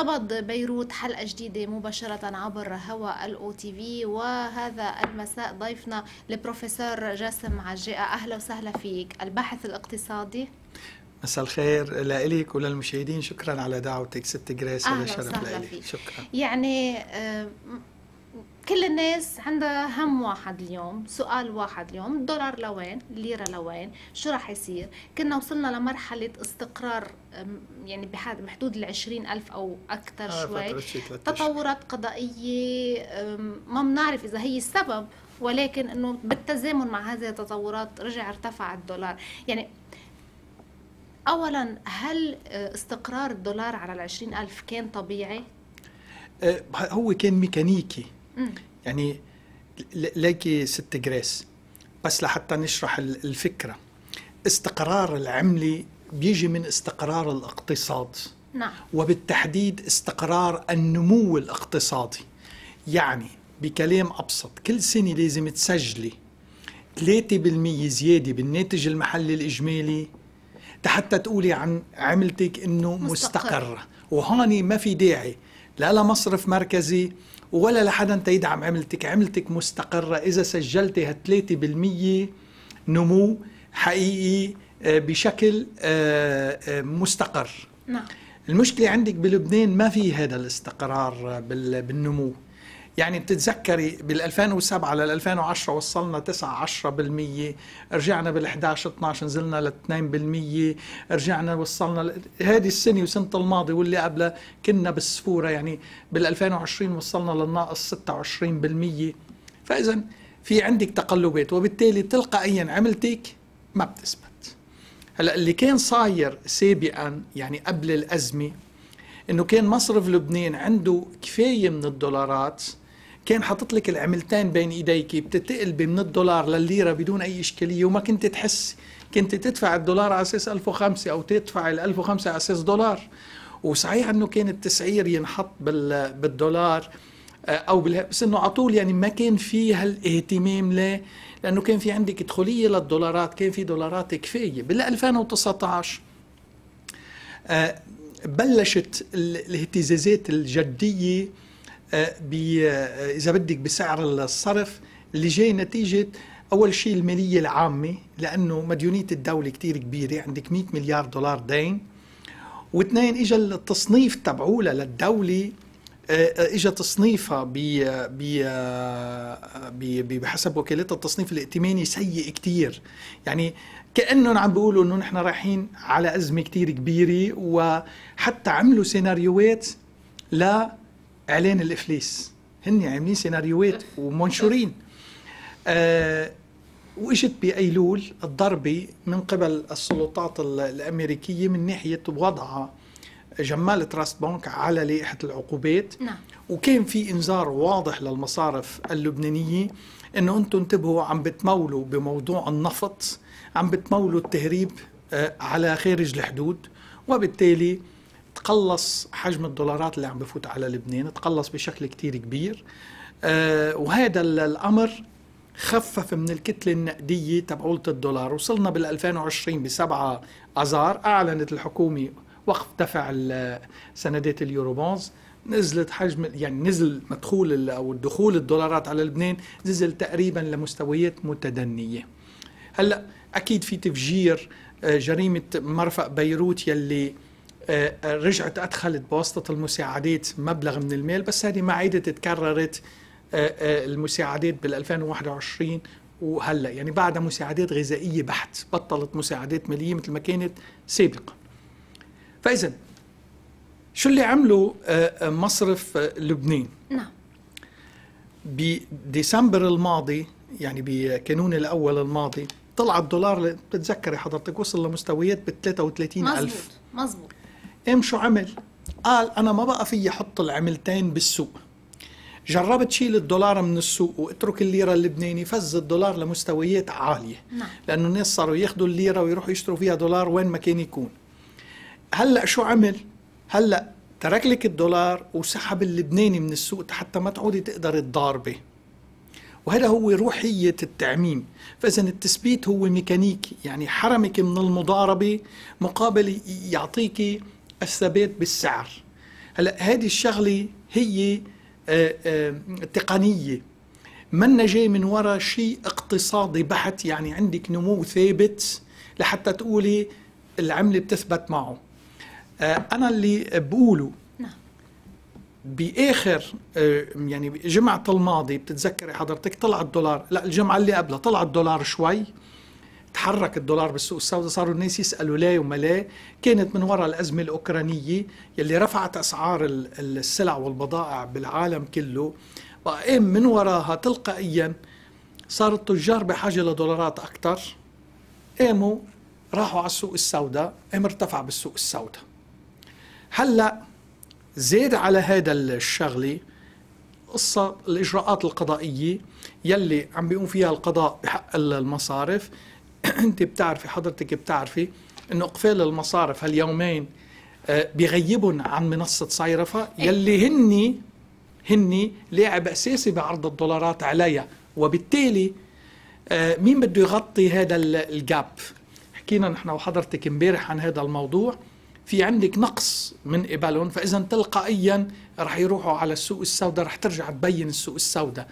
نبض بيروت حلقة جديدة مباشرة عبر هوا الأو تي في وهذا المساء ضيفنا البروفيسور جاسم عجيقة أهلا وسهلا فيك الباحث الاقتصادي مساء الخير لإلك وللمشاهدين شكرا على دعوتك ست جريس أهلا وسهلا فيك شكرا يعني آه كل الناس عندها هم واحد اليوم سؤال واحد اليوم الدولار لوين الليرة لوين شو راح يصير كنا وصلنا لمرحلة استقرار يعني بحدود العشرين ألف أو أكثر آه شوي تطورات قضائية ما بنعرف إذا هي السبب ولكن انه بالتزامن مع هذه التطورات رجع ارتفع الدولار يعني اولا هل آه، استقرار الدولار على العشرين ألف كان طبيعي آه، هو كان ميكانيكي يعني ليكي ست جريس بس لحتى نشرح الفكرة استقرار العملي بيجي من استقرار الاقتصاد نعم. وبالتحديد استقرار النمو الاقتصادي يعني بكلام أبسط كل سنة لازم تسجلي 3% زيادة بالناتج المحلي الإجمالي حتى تقولي عن عملتك انه مستقر, مستقر. وهاني ما في داعي لا لمصرف مركزي ولا لحدا تيدعم عملتك عملتك مستقرة إذا سجلتها 3% نمو حقيقي آه، بشكل آه، آه، مستقر نعم المشكلة عندك بلبنان ما في هذا الاستقرار بالنمو يعني بتتذكري بال 2007 لل 2010 وصلنا 9 10% رجعنا بال 11 12 نزلنا لل 2% رجعنا وصلنا ل... هذه السنه وسنه الماضي واللي قبلها كنا بالسفوره يعني بال 2020 وصلنا للناقص 26% فاذا في عندك تقلبات وبالتالي تلقائيا عملتك ما بتثبت هلا اللي كان صاير سابقا يعني قبل الازمه انه كان مصرف لبنان عنده كفايه من الدولارات كان حاطط لك العملتين بين ايديك بتتقلبي من الدولار لليره بدون اي اشكاليه وما كنت تحسي كنت تدفع الدولار على اساس 1005 او تدفع ال 1005 على اساس دولار وصحيح انه كان التسعير ينحط بالدولار آه، او بس انه على طول يعني ما كان في هالاهتمام ليه؟ لانه كان في عندك ادخليه للدولارات، كان في دولارات كفايه، بال 2019 آه، بلشت الاهتزازات الجديه آه، آه، اذا بدك بسعر الصرف اللي جاي نتيجه اول شيء الماليه العامه لانه مديونيه الدوله كتير كبيره عندك 100 مليار دولار دين واثنين اجى التصنيف تبعولها للدوله آه، اجى تصنيفها ب ب بحسب وكالات التصنيف الائتماني سيء كتير يعني كانهم عم بيقولوا انه نحن رايحين على ازمه كتير كبيره وحتى عملوا سيناريوهات لا اعلان الافلاس هن عاملين سيناريوهات ومنشورين آه واجت بايلول الضربه من قبل السلطات الامريكيه من ناحيه وضعها جمال تراست بنك على لائحة العقوبات نعم. وكان في إنذار واضح للمصارف اللبنانية أنه أنتم انتبهوا عم بتمولوا بموضوع النفط عم بتمولوا التهريب آه، على خارج الحدود وبالتالي تقلص حجم الدولارات اللي عم بفوت على لبنان تقلص بشكل كتير كبير آه، وهذا الأمر خفف من الكتلة النقدية تبعولة الدولار وصلنا بال2020 بسبعة أذار أعلنت الحكومة وقف دفع سندات اليوروبونز نزلت حجم يعني نزل مدخول او دخول الدولارات على لبنان نزل تقريبا لمستويات متدنيه. هلا اكيد في تفجير آه، جريمه مرفق بيروت يلي آه، رجعت أدخلت بواسطة المساعدات مبلغ من المال بس هذه ما عادت تكررت آه، آه، المساعدات بال 2021 وهلا يعني بعدها مساعدات غذائيه بحت بطلت مساعدات ماليه مثل ما كانت سابقا فاذا شو اللي عمله مصرف لبنان نعم بديسمبر الماضي يعني بكانون الاول الماضي طلع الدولار بتتذكري حضرتك وصل لمستويات ب 33 مزبوط. مظبوط مزبوط قام شو عمل؟ قال انا ما بقى فيي احط العملتين بالسوق جربت شيل الدولار من السوق واترك الليره اللبناني فز الدولار لمستويات عاليه نعم. لانه الناس صاروا ياخذوا الليره ويروحوا يشتروا فيها دولار وين ما كان يكون هلا شو عمل هلا ترك لك الدولار وسحب اللبناني من السوق حتى ما تعودي تقدر تضاربه وهذا هو روحية التعميم فإذا التثبيت هو ميكانيكي يعني حرمك من المضاربة مقابل يعطيك الثبات بالسعر هلا هذه الشغله هي آه، آه، تقنيه من جاي من وراء شيء اقتصادي بحت يعني عندك نمو ثابت لحتى تقولي العمله بتثبت معه آه، انا اللي بقوله نعم. باخر يعني جمعه الماضي بتتذكري حضرتك طلع الدولار لا الجمعه اللي قبلها طلع الدولار شوي تحرك الدولار بالسوق السوداء صاروا الناس يسالوا ليه وما ليه كانت من وراء الازمه الاوكرانيه يلي رفعت اسعار السلع والبضائع بالعالم كله وقام من وراها تلقائيا صار التجار بحاجه لدولارات اكثر قاموا راحوا على السوق السوداء قام ارتفع بالسوق السوداء هلا زاد على هذا الشغله قصة الإجراءات القضائية يلي عم بيقوم فيها القضاء بحق المصارف انت بتعرفي حضرتك بتعرفي انه اقفال المصارف هاليومين آه، بغيبهم عن منصه صيرفه إيه. يلي هن هن لاعب اساسي بعرض الدولارات عليها وبالتالي آه، مين بده يغطي هذا الجاب حكينا نحن وحضرتك امبارح عن هذا الموضوع في عندك نقص من قبلهم فاذا تلقائيا رح يروحوا على السوق السوداء رح ترجع تبين السوق السوداء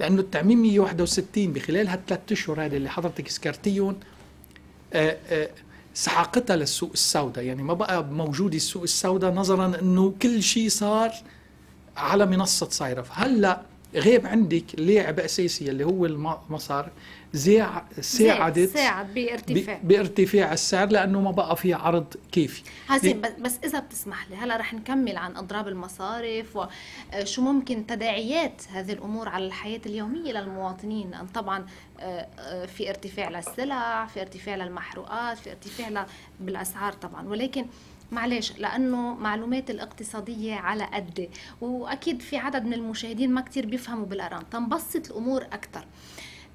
لانه التعميم 161 بخلال هالثلاث اشهر هذه اللي حضرتك سكرتيهم آه، آه، سحقتها للسوق السوداء يعني ما بقى موجود السوق السوداء نظرا انه كل شيء صار على منصه صايره هلا غيب عندك لاعب اساسي اللي هو المصارف زيع ساعدت ساعد بارتفاع بارتفاع السعر لانه ما بقى في عرض كافي حسين بس اذا بتسمح لي هلا رح نكمل عن اضراب المصارف وشو آه، ممكن تداعيات هذه الامور على الحياه اليوميه للمواطنين أن طبعا آه، آه، في ارتفاع للسلع في ارتفاع للمحروقات في ارتفاع بالاسعار طبعا ولكن معلش لانه معلومات الاقتصاديه على قد واكيد في عدد من المشاهدين ما كتير بيفهموا بالارقام تنبسط الامور اكثر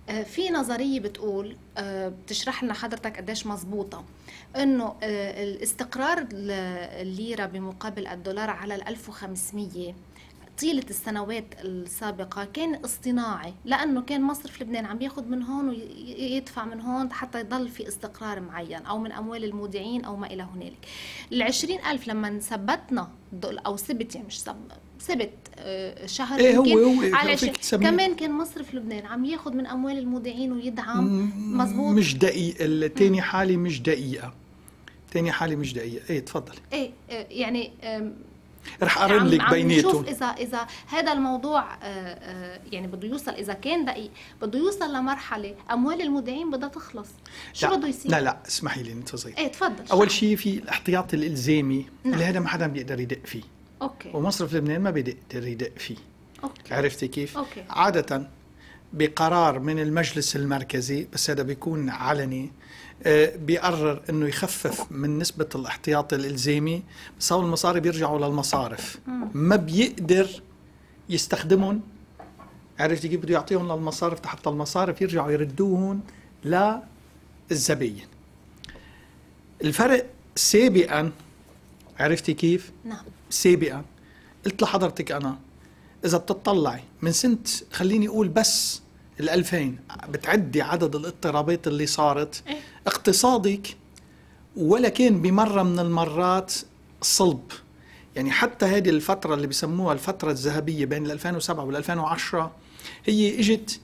آه، في نظرية بتقول آه، بتشرح لنا حضرتك قديش مظبوطة انه آه، الاستقرار الليرة بمقابل الدولار على ال 1500 طيلة السنوات السابقة كان اصطناعي لأنه كان مصرف لبنان عم ياخذ من هون ويدفع من هون حتى يضل في استقرار معين أو من أموال المودعين أو ما إلى هنالك العشرين ألف لما ثبتنا أو ثبت يعني مش ثبت آه، شهر إيه هو هو على كمان كان مصرف لبنان عم ياخذ من أموال المودعين ويدعم مزبوط مش دقيقة الثاني حالي مش دقيقة تاني حالي مش دقيقة ايه تفضلي ايه آه، يعني رح يعني اقرن لك بيناتهم نشوف اذا اذا هذا الموضوع آه، آه، يعني بده يوصل اذا كان دقيق بده يوصل لمرحله اموال المودعين بدها تخلص شو بده يصير لا لا اسمحي لي انت صغير ايه تفضل اول شيء في الاحتياط الالزامي نعم. اللي هذا ما حدا بيقدر يدق فيه اوكي ومصرف لبنان ما بيقدر يدق فيه اوكي عرفتي كيف أوكي. عاده بقرار من المجلس المركزي بس هذا بيكون علني آه، بيقرر انه يخفف من نسبه الاحتياط الالزامي بس المصاري بيرجعوا للمصارف ما بيقدر يستخدمهم عرفت كيف بده يعطيهم للمصارف حتى المصارف يرجعوا يردوهم للزباين الفرق سابقا عرفتي كيف؟ نعم سابقا قلت لحضرتك انا اذا بتطلعي من سنه خليني اقول بس ال2000 بتعدي عدد الاضطرابات اللي صارت إيه. اقتصادك ولا كان بمره من المرات صلب يعني حتى هذه الفترة اللي بسموها الفترة الذهبية بين 2007 وال 2010 هي اجت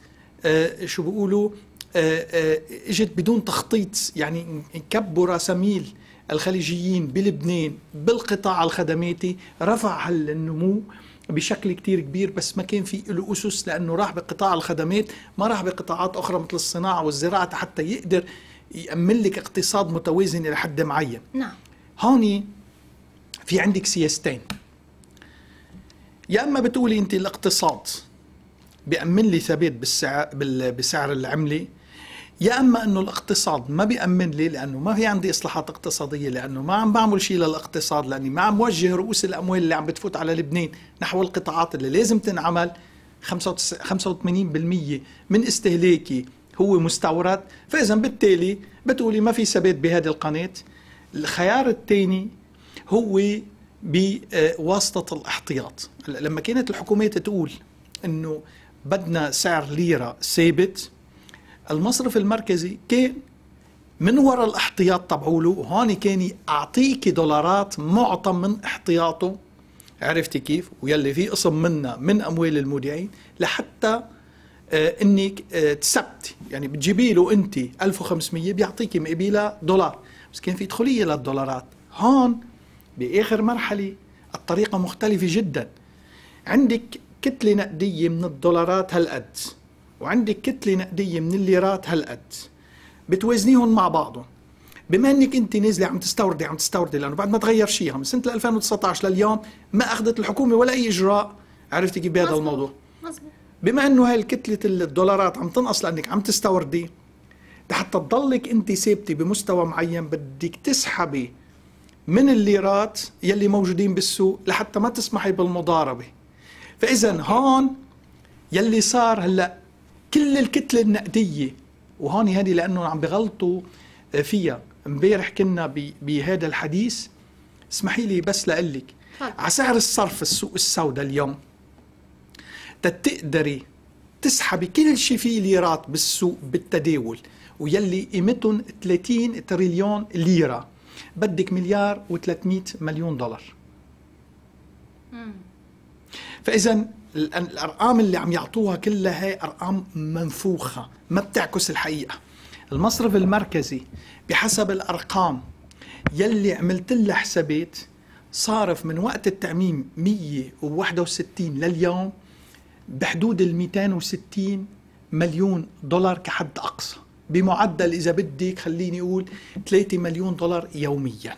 آه شو بيقولوا آه, آه، اجت بدون تخطيط يعني كبر سميل الخليجيين بلبنان بالقطاع الخدماتي رفع النمو بشكل كتير كبير بس ما كان في له أسس لأنه راح بقطاع الخدمات ما راح بقطاعات أخرى مثل الصناعة والزراعة حتى يقدر يأمن لك اقتصاد متوازن إلى حد معين نعم هون في عندك سياستين يا اما بتقولي انت الاقتصاد بيامن لي ثبات بالسعر بالسعر العمله يا اما انه الاقتصاد ما بيامن لي لانه ما في عندي اصلاحات اقتصاديه لانه ما عم بعمل شيء للاقتصاد لاني ما عم وجه رؤوس الاموال اللي عم بتفوت على لبنان نحو القطاعات اللي لازم تنعمل 85% من استهلاكي هو مستورد فاذا بالتالي بتقولي ما في ثبات بهذه القناه الخيار الثاني هو بواسطه الاحتياط لما كانت الحكومات تقول انه بدنا سعر ليره ثابت المصرف المركزي كان من وراء الاحتياط تبعوله هون كان يعطيك دولارات معطى من احتياطه عرفتي كيف ويلي في قسم منا من اموال المودعين لحتى آه انك آه تثبتي يعني بتجيبي له انت 1500 بيعطيكي مقابلها دولار بس كان في ادخليه للدولارات هون باخر مرحله الطريقه مختلفه جدا عندك كتله نقديه من الدولارات هالقد وعندك كتله نقديه من الليرات هالقد بتوازنيهم مع بعضهم بما انك انت نازله عم تستوردي عم تستوردي لانه بعد ما تغير شيء من سنه 2019 لليوم ما اخذت الحكومه ولا اي اجراء عرفتي كيف بهذا الموضوع بما انه هاي الكتله الدولارات عم تنقص لانك عم تستوردي لحتى تضلك انت ثابته بمستوى معين بدك تسحبي من الليرات يلي موجودين بالسوق لحتى ما تسمحي بالمضاربه فاذا هون يلي صار هلا كل الكتله النقديه وهون هذه لانه عم بغلطوا آه، فيها امبارح كنا بهذا الحديث اسمحي لي بس لقلك على سعر الصرف السوق السوداء اليوم تتقدري تسحبي كل شيء فيه ليرات بالسوق بالتداول ويلي قيمتهم 30 تريليون ليره بدك مليار و300 مليون دولار فاذا الارقام اللي عم يعطوها كلها هي ارقام منفوخه ما بتعكس الحقيقه المصرف المركزي بحسب الارقام يلي عملت لها حسابات صارف من وقت التعميم 161 لليوم بحدود ال 260 مليون دولار كحد اقصى بمعدل اذا بدك خليني اقول 3 مليون دولار يوميا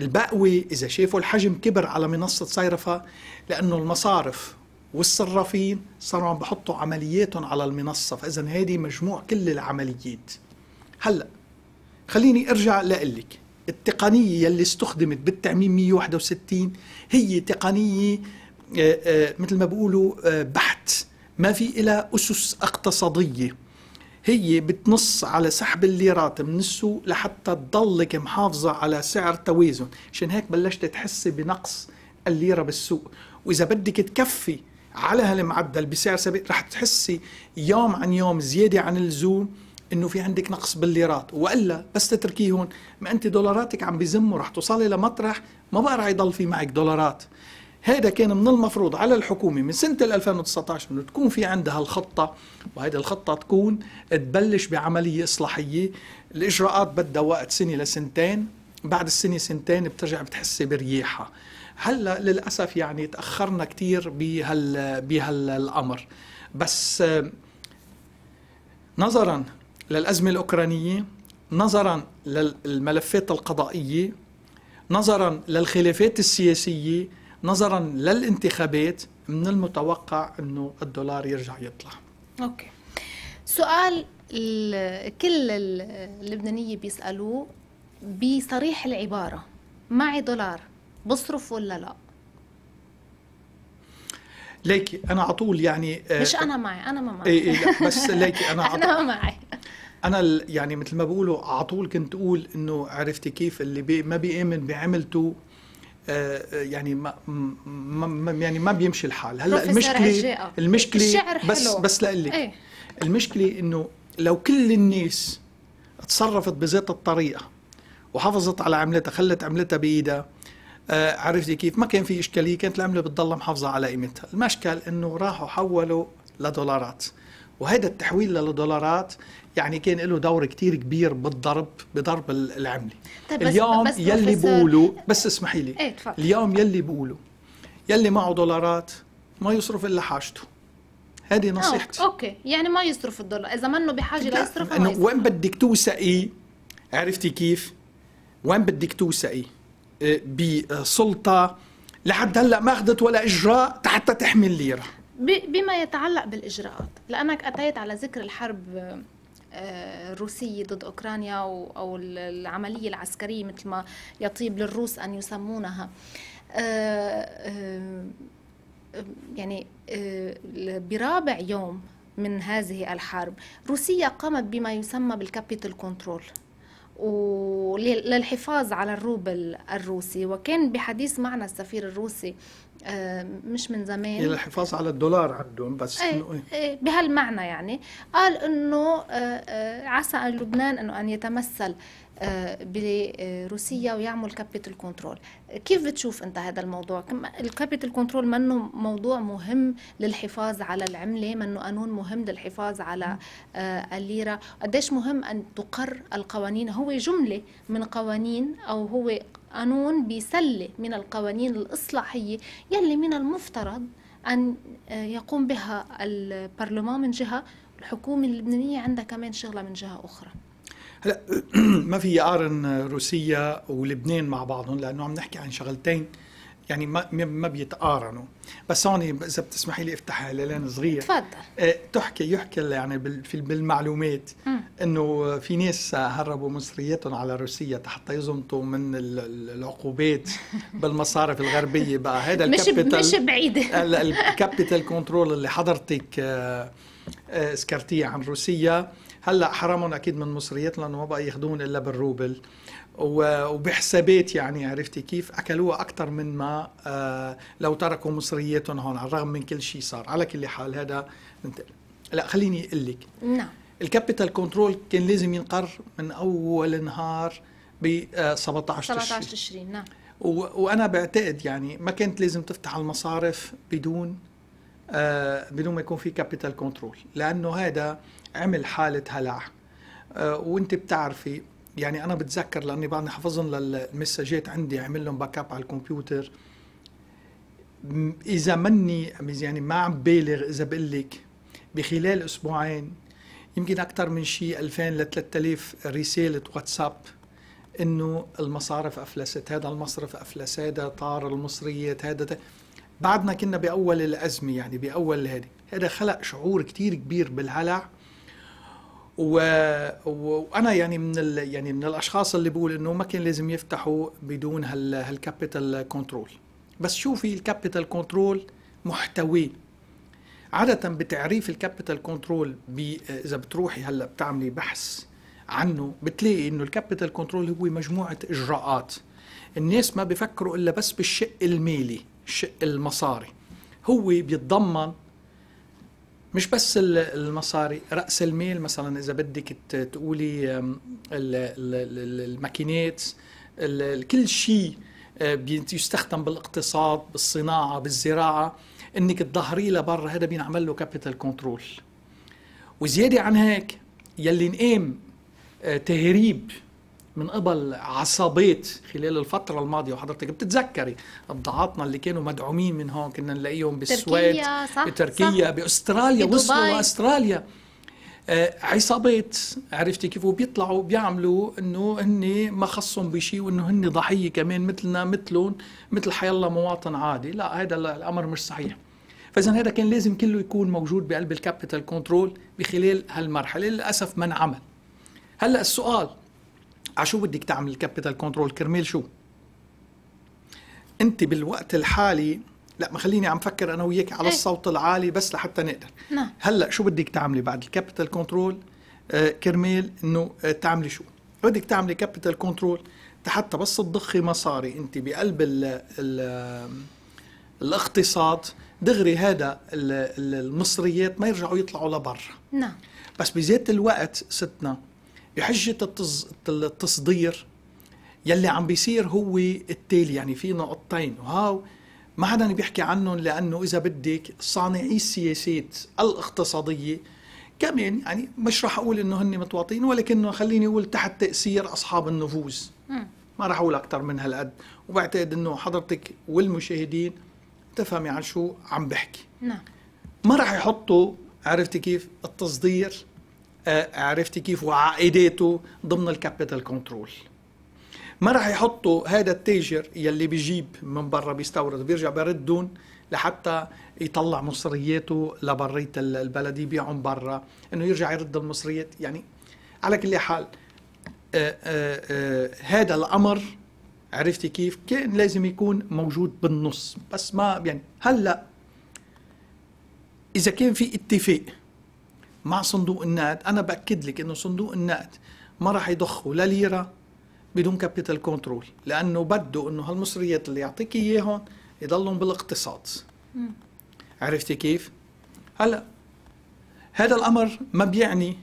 البقوي اذا شافوا الحجم كبر على منصه صيرفه لانه المصارف والصرافين صاروا عم بحطوا عملياتهم على المنصه فاذا هذه مجموع كل العمليات هلا خليني ارجع لك التقنيه يلي استخدمت بالتعميم 161 هي تقنيه آه، آه، مثل ما بيقولوا آه، بحت ما في إلى اسس اقتصاديه هي بتنص على سحب الليرات من السوق لحتى تضلك محافظة على سعر توازن عشان هيك بلشت تحس بنقص الليرة بالسوق وإذا بدك تكفي على هالمعدل بسعر سبيل رح تحسي يوم عن يوم زياده عن اللزوم انه في عندك نقص بالليرات والا بس تتركيه هون ما انت دولاراتك عم بزموا رح توصلي لمطرح ما بقى رح يضل في معك دولارات هذا كان من المفروض على الحكومة من سنة 2019 أنه تكون في عندها الخطة وهذه الخطة تكون تبلش بعملية إصلاحية الإجراءات بدها وقت سنة لسنتين بعد السنة سنتين بترجع بتحسي برياحها هلا للاسف يعني تاخرنا كثير بهال بهالامر بس نظرا للازمه الاوكرانيه نظرا للملفات القضائيه نظرا للخلافات السياسيه نظرا للانتخابات من المتوقع انه الدولار يرجع يطلع اوكي سؤال كل اللبنانيه بيسالوه بصريح العباره معي دولار بصرف ولا لا ليكي انا على طول يعني آه، مش انا معي انا ما معي إيه إيه بس ليكي انا انا معي انا يعني مثل ما بقولوا على طول كنت اقول انه عرفتي كيف اللي بي ما بيامن بعملته آه، آه، يعني ما, ما يعني ما بيمشي الحال هلا المشكله المشكله الشعر حلو. بس بس لقلك ايه؟ المشكله انه لو كل الناس تصرفت بذات الطريقه وحافظت على عملتها خلت عملتها بايدها آه، عرفتي كيف ما كان في اشكاليه كانت العمله بتضل محافظه على قيمتها المشكل انه راحوا حولوا لدولارات وهذا التحويل للدولارات يعني كان له دور كتير كبير بالضرب بضرب العمله طيب اليوم بس يلي بقولوا بس اسمحي لي ايه اليوم يلي بقولوا يلي معه دولارات ما يصرف الا حاجته هذه آه، نصيحتي اوكي يعني ما يصرف الدولار اذا منه بحاجه لا يصرف وين بدك توثقي عرفتي كيف وين بدك توثقي بسلطه لحد هلا ما اخذت ولا اجراء حتى تحمي الليره بما يتعلق بالاجراءات لانك اتيت على ذكر الحرب آه، الروسية ضد أوكرانيا أو العملية العسكرية مثل ما يطيب للروس أن يسمونها آه، آه، يعني برابع يوم من هذه الحرب روسيا قامت بما يسمى بالكابيتال كنترول وللحفاظ على الروبل الروسي وكان بحديث معنا السفير الروسي آه، مش من زمان للحفاظ على الدولار عندهم بس ايه, إيه. إيه، بهالمعنى يعني قال انه آه، آه، عسى لبنان انه ان يتمثل آه، بروسيا ويعمل كابيتال كنترول كيف بتشوف انت هذا الموضوع الكابيتال كنترول منه موضوع مهم للحفاظ على العمله منه قانون مهم للحفاظ على آه، الليره قديش مهم ان تقر القوانين هو جمله من قوانين او هو قانون بسله من القوانين الاصلاحيه يلي من المفترض ان آه، يقوم بها البرلمان من جهه الحكومه اللبنانيه عندها كمان شغله من جهه اخرى هلا ما في يقارن روسيا ولبنان مع بعضهم لانه عم نحكي عن شغلتين يعني ما ما بيتقارنوا بس هون اذا بتسمحي لي افتح هلالين صغير تفضل أه تحكي يحكي يعني بالمعلومات انه في ناس هربوا مصرياتهم على روسيا حتى يزمطوا من العقوبات بالمصارف الغربيه بقى هذا الكابيتال مش بعيد الكابيتال كنترول اللي حضرتك سكرتيه آه، آه، عن روسيا هلا حرامهم اكيد من مصريات لانه ما بقى ياخذون الا بالروبل وبحسابات يعني عرفتي كيف اكلوها اكثر من ما آه، لو تركوا مصرياتهم هون على الرغم من كل شيء صار على كل حال هذا لا خليني اقول لك نعم الكابيتال كنترول كان لازم ينقر من اول نهار ب 17 آه، تشرين 17 تشرين نعم وانا بعتقد يعني ما كانت لازم تفتح المصارف بدون آه بدون ما يكون في كابيتال كنترول لانه هذا عمل حاله هلع آه، وانت بتعرفي يعني انا بتذكر لاني بعدني حافظهم للمساجات عندي عمل لهم باك اب على الكمبيوتر اذا مني يعني ما عم بالغ اذا بقول لك بخلال اسبوعين يمكن اكثر من شيء 2000 ل 3000 رساله واتساب انه المصارف افلست هذا المصرف افلس هذا طار المصريات هذا بعدنا كنا باول الازمه يعني باول هذه هذا خلق شعور كثير كبير بالهلع وانا يعني من ال... يعني من الاشخاص اللي بقول انه ما كان لازم يفتحوا بدون هال هالكابيتال كنترول بس شوفي الكابيتال كنترول محتويه عادة بتعريف الكابيتال كنترول اذا بتروحي هلا بتعملي بحث عنه بتلاقي انه الكابيتال كنترول هو مجموعة اجراءات الناس ما بفكروا الا بس بالشق المالي الشق المصاري هو بيتضمن مش بس المصاري راس المال مثلا اذا بدك تقولي الماكينات كل شيء آه، يستخدم بالاقتصاد بالصناعه بالزراعه انك تظهري لبرا هذا بينعمل له كابيتال كنترول وزياده عن هيك يلي نقيم آه، تهريب من قبل عصابات خلال الفترة الماضية وحضرتك بتتذكري أبضاعاتنا اللي كانوا مدعومين من هون كنا نلاقيهم بالسويد تركيا صح بتركيا صح بأستراليا وصلوا لأستراليا آه، عصابات عرفتي كيف وبيطلعوا بيعملوا انه هن ما خصهم بشيء وانه هن ضحيه كمان مثلنا مثلهم مثل حيالله مواطن عادي لا هذا الامر مش صحيح فاذا هذا كان لازم كله يكون موجود بقلب الكابيتال كنترول بخلال هالمرحله للاسف ما انعمل هلا السؤال عشو آه، بدك تعمل الكابيتال كنترول كرمال شو انت بالوقت الحالي لا ما خليني عم فكر انا وياك على إيه. الصوت العالي بس لحتى نقدر نعم. هلا شو بدك تعملي بعد الكابيتال آه، كنترول كرمال انه آه، تعملي شو بدك تعملي كابيتال كنترول حتى بس تضخي مصاري انت بقلب الـ الـ الاقتصاد دغري هذا المصريات ما يرجعوا يطلعوا لبرا نعم بس بذات الوقت ستنا بحجة التصدير يلي عم بيصير هو التالي يعني في نقطتين وهاو ما حدا بيحكي عنهم لانه اذا بدك صانعي السياسات الاقتصاديه كمان يعني مش رح اقول انه هن متواطئين ولكنه خليني اقول تحت تاثير اصحاب النفوذ ما رح اقول اكثر من هالقد وبعتقد انه حضرتك والمشاهدين تفهمي عن شو عم بحكي نعم ما رح يحطوا عرفتي كيف التصدير آه، عرفتي كيف وعائداته ضمن الكابيتال كنترول ما راح يحطوا هذا التاجر يلي بيجيب من برا بيستورد بيرجع بردون لحتى يطلع مصرياته لبرية البلد يبيعهم برا انه يرجع يرد المصريات يعني على كل حال آه، آه، هذا الامر عرفتي كيف كان لازم يكون موجود بالنص بس ما يعني هلا اذا كان في اتفاق مع صندوق النقد انا باكد لك انه صندوق النقد ما راح يضخه لا ليره بدون كابيتال كنترول لانه بده انه هالمصريات اللي يعطيك اياهم يضلهم بالاقتصاد عرفتي كيف هلا هذا الامر ما بيعني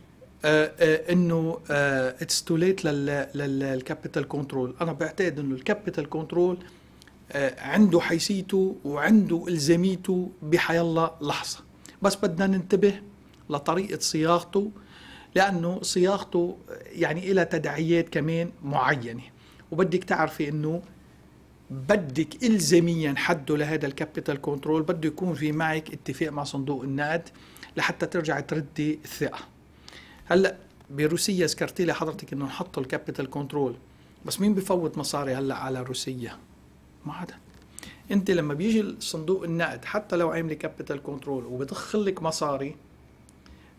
آه، آه، انه اتس تو ليت للكابيتال كنترول انا بعتقد انه الكابيتال آه، كنترول عنده حيثيته وعنده الزاميته بحيالله لحظه بس بدنا ننتبه لطريقة صياغته لأنه صياغته يعني إلى تداعيات كمان معينة وبدك تعرفي أنه بدك إلزاميا حده لهذا الكابيتال كنترول بده يكون في معك اتفاق مع صندوق النقد لحتى ترجع تردي الثقة هلأ بروسيا ذكرتي لي حضرتك انه نحطوا الكابيتال كنترول بس مين بفوت مصاري هلا على روسيا ما حدا انت لما بيجي صندوق النقد حتى لو عامل كابيتال كنترول وبدخل لك مصاري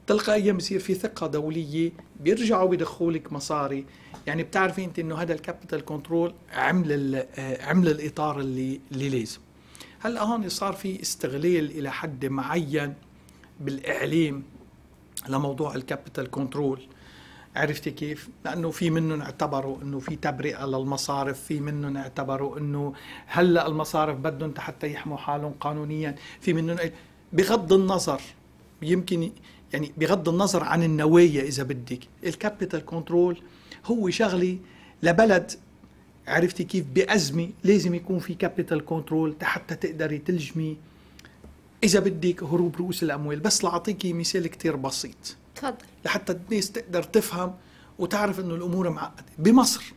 تلقائيا بصير في ثقه دوليه بيرجعوا بيدخوا لك مصاري يعني بتعرفي انت انه هذا الكابيتال كنترول عمل آه، عمل الاطار اللي اللي لازم هلا هون صار في استغلال الى حد معين بالاعلام لموضوع الكابيتال كنترول عرفتي كيف؟ لانه في منهم اعتبروا انه في تبرئه للمصارف، في منهم اعتبروا انه هلا المصارف بدهم حتى يحموا حالهم قانونيا، في منهم بغض النظر يمكن يعني بغض النظر عن النويه اذا بدك الكابيتال كنترول هو شغله لبلد عرفتي كيف بازمه لازم يكون في كابيتال كنترول حتى تقدري تلجمي اذا بدك هروب رؤوس الاموال بس لاعطيكي مثال كتير بسيط تفضل لحتى الناس تقدر تفهم وتعرف انه الامور معقده بمصر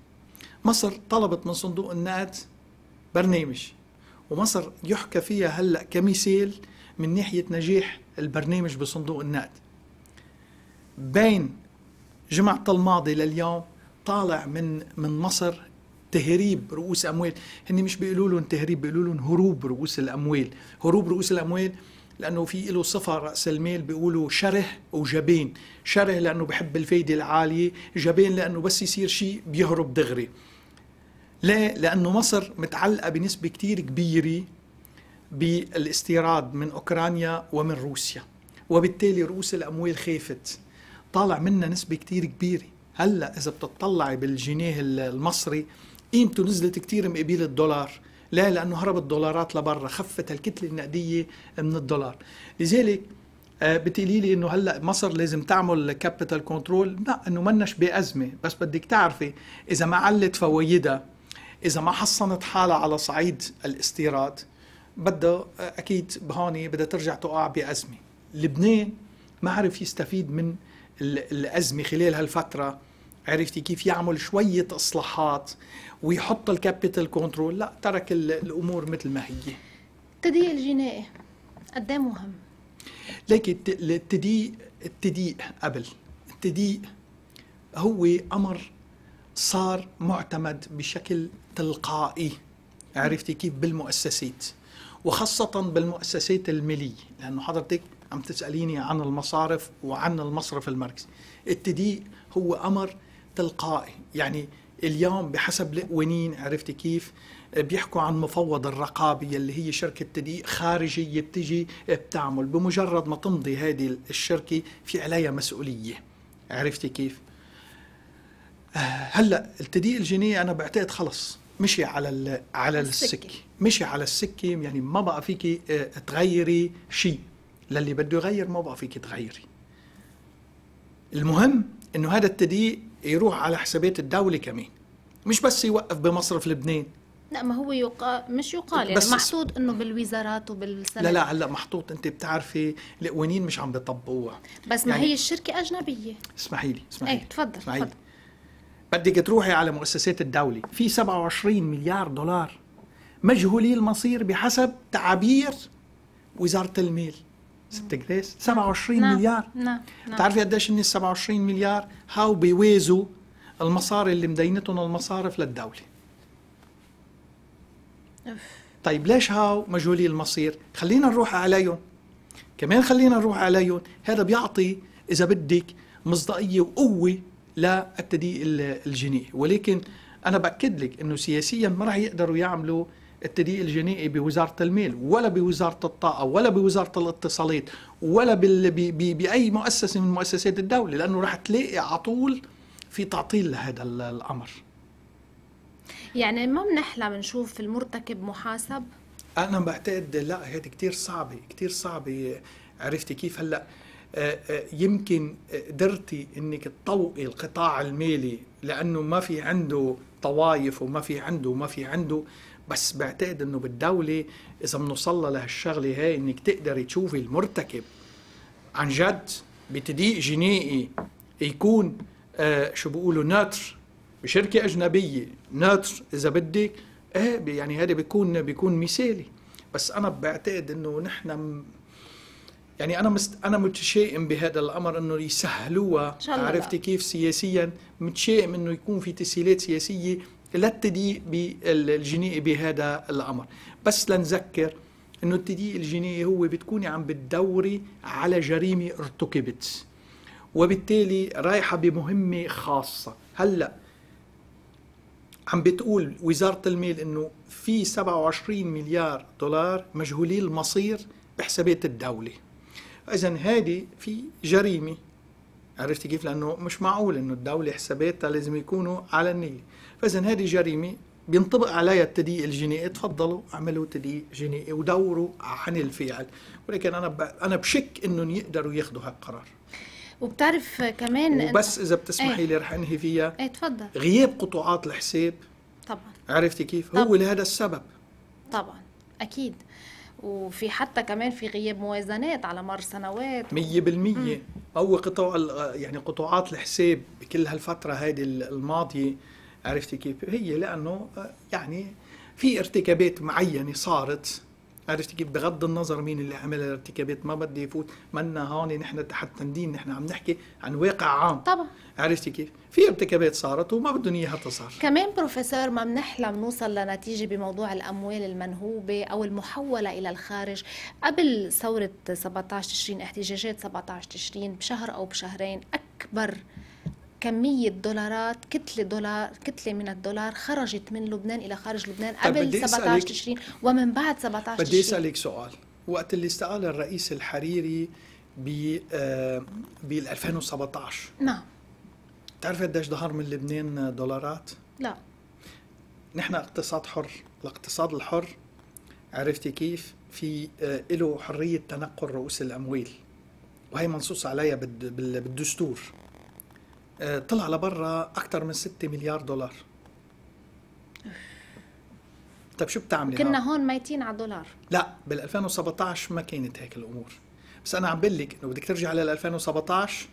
مصر طلبت من صندوق النقد برنامج ومصر يحكى فيها هلا كمثال من ناحية نجاح البرنامج بصندوق النقد بين جمعة الماضي لليوم طالع من من مصر تهريب رؤوس اموال هن مش بيقولوا لهم تهريب بيقولوا لهم هروب رؤوس الاموال هروب رؤوس الاموال لانه في له صفه راس المال بيقولوا شره وجبين شره لانه بحب الفايده العاليه جبين لانه بس يصير شيء بيهرب دغري لا لانه مصر متعلقه بنسبه كتير كبيره بالاستيراد من أوكرانيا ومن روسيا وبالتالي رؤوس الأموال خافت طالع منا نسبة كتير كبيرة هلا إذا بتطلعي بالجنيه المصري قيمته نزلت كتير مقابل الدولار لا لأنه هربت الدولارات لبرا خفت الكتلة النقدية من الدولار لذلك آه، بتقولي لي انه هلا مصر لازم تعمل كابيتال كنترول لا انه منش بازمه بس بدك تعرفي اذا ما علت فوايدها اذا ما حصنت حالها على صعيد الاستيراد بدها اكيد بهون بدها ترجع تقع بازمه لبنان ما عرف يستفيد من الازمه خلال هالفتره عرفتي كيف يعمل شويه اصلاحات ويحط الكابيتال كنترول لا ترك الامور مثل ما هي التضييق الجنائي قد مهم لكن التضييق التضييق قبل التضييق هو امر صار معتمد بشكل تلقائي عرفتي كيف بالمؤسسات وخاصة بالمؤسسات المالية لأنه حضرتك عم تسأليني عن المصارف وعن المصرف المركزي التدقيق هو أمر تلقائي يعني اليوم بحسب القوانين عرفتي كيف بيحكوا عن مفوض الرقابي اللي هي شركة تدقيق خارجية بتجي بتعمل بمجرد ما تمضي هذه الشركة في عليها مسؤولية عرفتي كيف آه، هلا التدقيق الجنائي أنا بعتقد خلص مشي على ال على السكه السك. مشي على السكه يعني ما بقى فيك آه، تغيري شيء للي بده يغير ما بقى فيك تغيري المهم انه هذا التضييق يروح على حسابات الدوله كمان مش بس يوقف بمصرف لبنان لا ما هو يقا... مش يقال يعني محطوط انه بالوزارات وبالسنة لا لا هلا محطوط انت بتعرفي القوانين مش عم بيطبقوها بس يعني ما هي الشركه اجنبيه اسمحي لي اسمحي إيه، لي ايه تفضل تفضل بدك تروحي على مؤسسات الدولة في 27 مليار دولار مجهولي المصير بحسب تعابير وزارة المال ست جريس 27 نا. مليار نعم. نعم. بتعرفي قديش هن 27 مليار هاو بيوازوا المصاري اللي مدينتهم المصارف للدولة أوف. طيب ليش هاو مجهولي المصير خلينا نروح عليهم كمان خلينا نروح عليهم هذا بيعطي إذا بدك مصداقية وقوة للتدقيق الجنائي ولكن انا باكد لك انه سياسيا ما راح يقدروا يعملوا التدقيق الجنائي بوزاره المال ولا بوزاره الطاقه ولا بوزاره الاتصالات ولا بال... ب... ب... باي مؤسسه من مؤسسات الدوله لانه راح تلاقي على طول في تعطيل لهذا الامر يعني ما بنحلم نشوف المرتكب محاسب انا بعتقد لا هذه كثير صعبه كثير صعبه عرفتي كيف هلا آه، آه، يمكن قدرتي انك تطوقي القطاع المالي لانه ما في عنده طوايف وما في عنده وما في عنده بس بعتقد انه بالدوله اذا بنوصل لهالشغله هاي انك تقدري تشوفي المرتكب عن جد بتدقيق جنائي يكون آه شو بيقولوا ناتر بشركه اجنبيه ناتر اذا بدك ايه يعني هذا بيكون بيكون مثالي بس انا بعتقد انه نحن يعني انا مست انا متشائم بهذا الامر انه يسهلوها عرفتي كيف سياسيا متشائم انه يكون في تسهيلات سياسيه لا تدي بالجنائي بهذا الامر بس لنذكر انه التدقيق الجنائي هو بتكوني عم بتدوري على جريمه ارتكبت وبالتالي رايحه بمهمه خاصه هلا عم بتقول وزاره المال انه في 27 مليار دولار مجهولي المصير بحسابات الدوله فاذا هذه في جريمه عرفتي كيف لانه مش معقول انه الدوله حساباتها لازم يكونوا على النيل فاذا هذه جريمه بينطبق عليها التدقيق الجنائي تفضلوا اعملوا تدقيق جنائي ودوروا عن الفعل ولكن انا انا بشك انهم يقدروا ياخذوا هالقرار وبتعرف كمان بس اذا بتسمحي إيه. لي رح انهي فيها ايه تفضل غياب قطوعات الحساب طبعا عرفتي كيف طبعًا. هو لهذا السبب طبعا اكيد وفي حتى كمان في غياب موازنات على مر سنوات 100% بالمية او قطع يعني قطعات الحساب بكل هالفتره هذه الماضيه عرفتي كيف هي لانه آه، يعني في ارتكابات معينه صارت عرفتي كيف بغض النظر مين اللي عمل الارتكابات ما بدي يفوت منا هون نحن تحت تندين نحن عم نحكي عن واقع عام طبعا عرفتي كيف في ارتكابات صارت وما بدهم اياها تصير كمان بروفيسور ما بنحلم نوصل لنتيجه بموضوع الاموال المنهوبه او المحوله الى الخارج قبل ثوره 17 تشرين احتجاجات 17 تشرين بشهر او بشهرين اكبر كمية دولارات كتلة دولار كتلة من الدولار خرجت من لبنان إلى خارج لبنان طيب، قبل 17 تشرين ومن بعد 17 تشرين بدي أسألك سؤال وقت اللي استقال الرئيس الحريري ب آه، بال 2017 نعم بتعرفي قديش ظهر من لبنان دولارات؟ لا نحن اقتصاد حر، الاقتصاد الحر عرفتي كيف؟ في آه، له حرية تنقل رؤوس الأموال وهي منصوص عليها بالدستور آه، طلع لبرا أكثر من 6 مليار دولار طيب شو بتعملي كنا هون ميتين على الدولار لا بال 2017 ما كانت هيك الامور بس انا عم بقول لك انه بدك ترجع لل 2017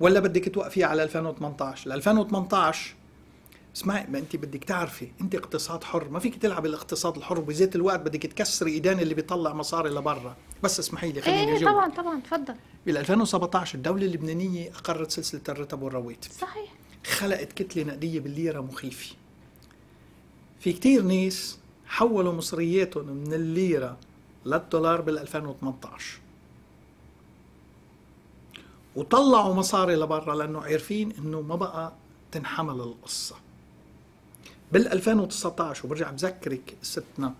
ولا بدك توقفي على 2018 ل 2018 اسمعي ما انت بدك تعرفي انت اقتصاد حر ما فيك تلعب الاقتصاد الحر بذات الوقت بدك تكسري ايدان اللي بيطلع مصاري لبرا بس اسمحي لي خليني ايه طبعا طبعا تفضل بال 2017 الدوله اللبنانيه اقرت سلسله الرتب والرواتب صحيح خلقت كتله نقديه بالليره مخيفه في كتير ناس حولوا مصرياتهم من الليره للدولار بال 2018 وطلعوا مصاري لبرا لانه عارفين انه ما بقى تنحمل القصه بال 2019 وبرجع بذكرك ستنا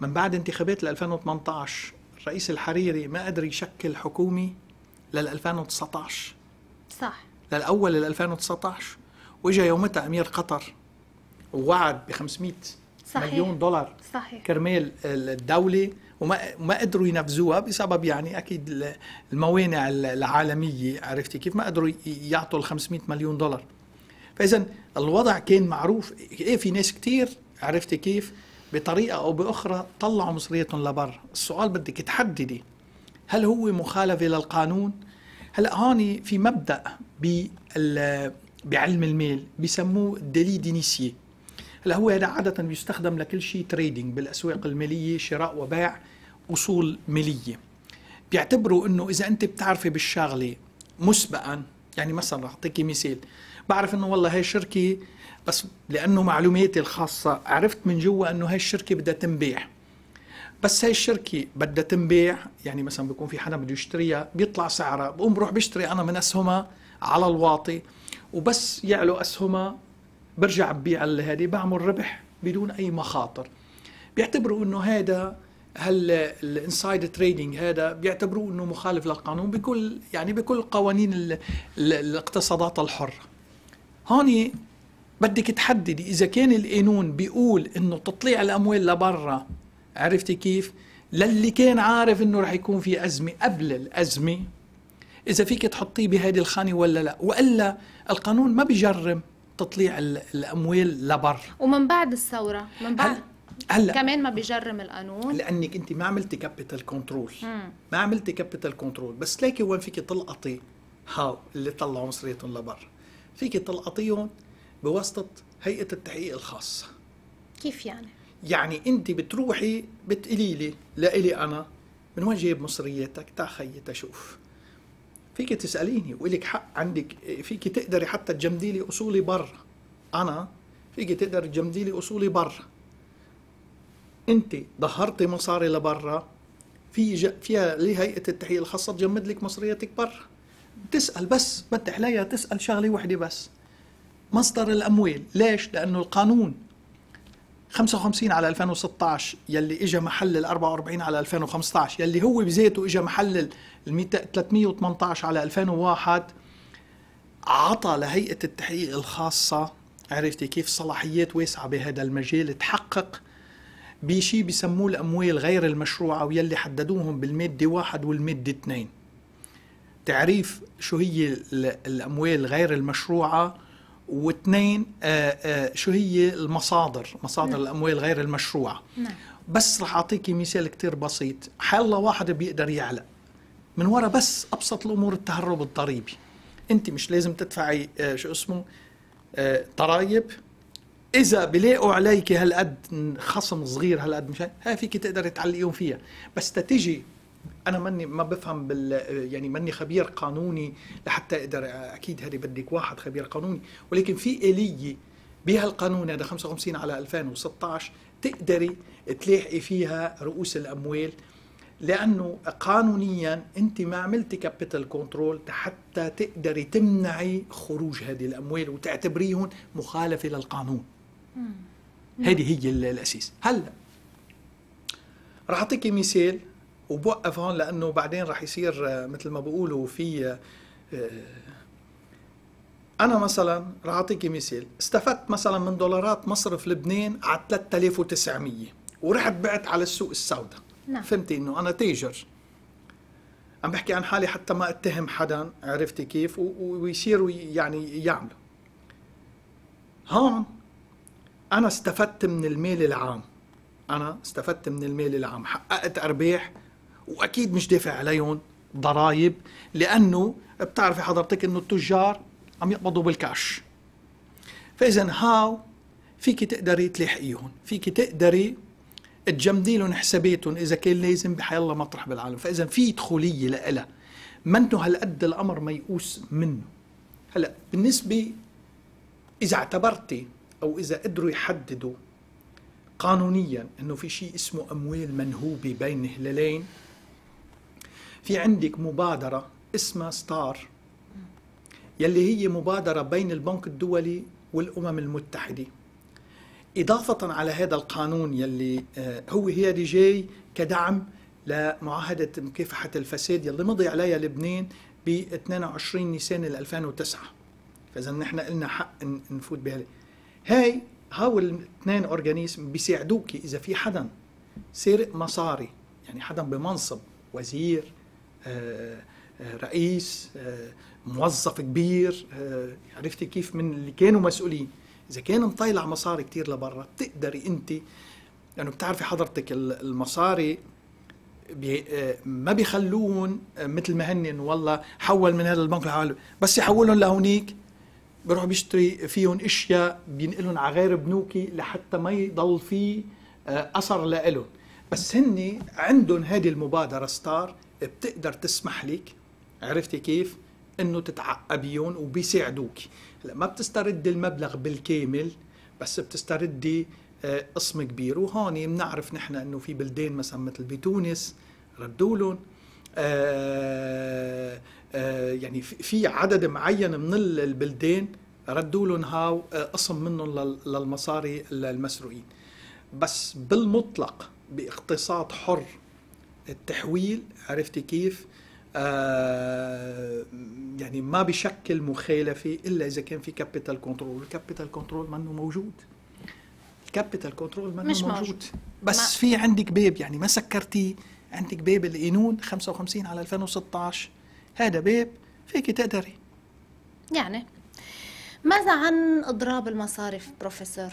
من بعد انتخابات ال 2018 الرئيس الحريري ما قدر يشكل حكومه لل 2019 صح للاول لل 2019 واجا يومتها امير قطر ووعد ب 500 صحيح. مليون دولار صحيح. كرمال الدوله وما ما قدروا ينفذوها بسبب يعني اكيد الموانع العالميه عرفتي كيف ما قدروا يعطوا ال 500 مليون دولار فاذا الوضع كان معروف ايه في ناس كثير عرفتي كيف بطريقه او باخرى طلعوا مصريتهم لبر السؤال بدك تحددي هل هو مخالفه للقانون هلا هون في مبدا بال بعلم المال بسموه دليل دينيسيه هلا هو هذا عاده بيستخدم لكل شيء تريدينج بالاسواق الماليه شراء وبيع اصول ماليه بيعتبروا انه اذا انت بتعرفي بالشغله مسبقا يعني مثلا رح اعطيكي مثال بعرف انه والله هاي الشركه بس لانه معلوماتي الخاصه عرفت من جوا انه هاي الشركه بدها تنبيع بس هاي الشركه بدها تنبيع يعني مثلا بيكون في حدا بده يشتريها بيطلع سعرها بقوم بروح بشتري انا من اسهمها على الواطي وبس يعلو اسهمها برجع ببيع هذه بعمل ربح بدون اي مخاطر بيعتبروا انه هذا هل الانسايد تريدنج هذا بيعتبروه انه مخالف للقانون بكل يعني بكل قوانين الـ الـ الاقتصادات الحره هون بدك تحددي اذا كان القانون بيقول انه تطليع الاموال لبرا عرفتي كيف للي كان عارف انه رح يكون في ازمه قبل الازمه اذا فيك تحطيه بهذه الخانه ولا لا والا القانون ما بيجرم تطليع الاموال لبر ومن بعد الثوره من بعد هل... هلا كمان ما بيجرم القانون لانك انت ما عملتي كابيتال كنترول ما عملتي كابيتال كنترول بس ليكي وين فيك تلقطي هاو اللي طلعوا مصريتهم لبر فيك تلقطيهم بواسطه هيئه التحقيق الخاصه كيف يعني؟ يعني انت بتروحي بتقولي لي لإلي انا من وين جايب مصرياتك؟ تعال خيي تشوف فيك تساليني ولك حق عندك فيك تقدري حتى تجمدي لي اصولي برا انا فيك تقدر تجمدي لي اصولي برا انت ظهرتي مصاري لبرا في فيها لهيئه التحيه الخاصه تجمد لك مصرياتك برا تسال بس ما عليها تسال شغله وحده بس مصدر الاموال ليش لانه القانون 55 على 2016 يلي اجى محل ال 44 على 2015 يلي هو بذاته اجى محل ال 318 على 2001 عطى لهيئه التحقيق الخاصه عرفتي كيف صلاحيات واسعه بهذا المجال تحقق بشيء بسموه الاموال غير المشروعه ويلي حددوهم بالماده واحد والماده اثنين تعريف شو هي الاموال غير المشروعه واثنين آه، آه، شو هي المصادر مصادر نعم. الاموال غير المشروعه نعم. بس رح اعطيكي مثال كتير بسيط حلا واحد بيقدر يعلق من ورا بس ابسط الامور التهرب الضريبي انت مش لازم تدفعي آه، شو اسمه ضرايب اذا بلاقوا عليك هالقد خصم صغير هالقد مش ها فيك تقدري تعلقيهم فيها بس تتيجي انا ماني ما بفهم بال يعني ماني خبير قانوني لحتى اقدر اكيد هذه بدك واحد خبير قانوني ولكن في اليه بهالقانون هذا 55 على 2016 تقدري تلاحقي فيها رؤوس الاموال لانه قانونيا انت ما عملتي كابيتال كنترول حتى تقدري تمنعي خروج هذه الاموال وتعتبريهم مخالفه للقانون هذه هي الاساس هلا رح اعطيك مثال وبوقف هون لانه بعدين رح يصير آه، مثل ما بقولوا في آه، آه، انا مثلا رح اعطيكي مثال استفدت مثلا من دولارات مصرف لبنان على 3900 ورحت بعت على السوق السوداء نعم. فهمتي انه انا تاجر عم بحكي عن حالي حتى ما اتهم حدا عرفتي كيف ويصيروا يعني يعملوا هون انا استفدت من المال العام انا استفدت من المال العام حققت ارباح واكيد مش دافع عليهم ضرائب لانه بتعرفي حضرتك انه التجار عم يقبضوا بالكاش فاذا هاو فيك تقدري تلاحقيهم فيك تقدري تجمدي لهم حساباتهم اذا كان لازم الله مطرح بالعالم فاذا في دخوليه ما انتم هالقد الامر ميؤوس منه هلا بالنسبه اذا اعتبرتي او اذا قدروا يحددوا قانونيا انه في شيء اسمه اموال منهوبه بين هلالين في عندك مبادرة اسمها ستار يلي هي مبادرة بين البنك الدولي والأمم المتحدة إضافة على هذا القانون يلي آه، هو هي جاي كدعم لمعاهدة مكافحة الفساد يلي مضي عليها لبنان ب 22 نيسان 2009 فإذا نحن قلنا حق نفوت بها هاي هاول الاثنين اورجانيزم بيساعدوك إذا في حدا سرق مصاري يعني حدا بمنصب وزير آه، آه، رئيس آه، موظف كبير عرفتي كيف من اللي كانوا مسؤولين اذا كان مطيلع مصاري كتير لبرا بتقدري انت لانه يعني بتعرفي حضرتك المصاري بي ما بيخلون مثل ما هن والله حول من هذا البنك لحول بس يحولهم لهونيك بروح بيشتري فيهم اشياء بينقلهم على غير بنوكي لحتى ما يضل في اثر لإلهم بس هن عندهم هذه المبادره ستار بتقدر تسمح لك عرفتي كيف انه تتعقبيهم وبيساعدوك هلا ما بتستردي المبلغ بالكامل بس بتستردي آه، قسم كبير وهون بنعرف نحن انه في بلدان مثلا مثل بتونس ردوا لهم آه، آه، يعني في عدد معين من البلدان ردوا لهم هاو قسم منهم للمصاري المسروقين بس بالمطلق باقتصاد حر التحويل عرفتي كيف آه يعني ما بشكل مخالفة إلا إذا كان في كابيتال كنترول الكابيتال كنترول منه موجود الكابيتال كنترول منه مش موجود. موجود بس ما. في عندك باب يعني ما سكرتيه عندك باب الإنون 55 على 2016 هذا باب فيك تقدري يعني ماذا عن اضراب المصارف بروفيسور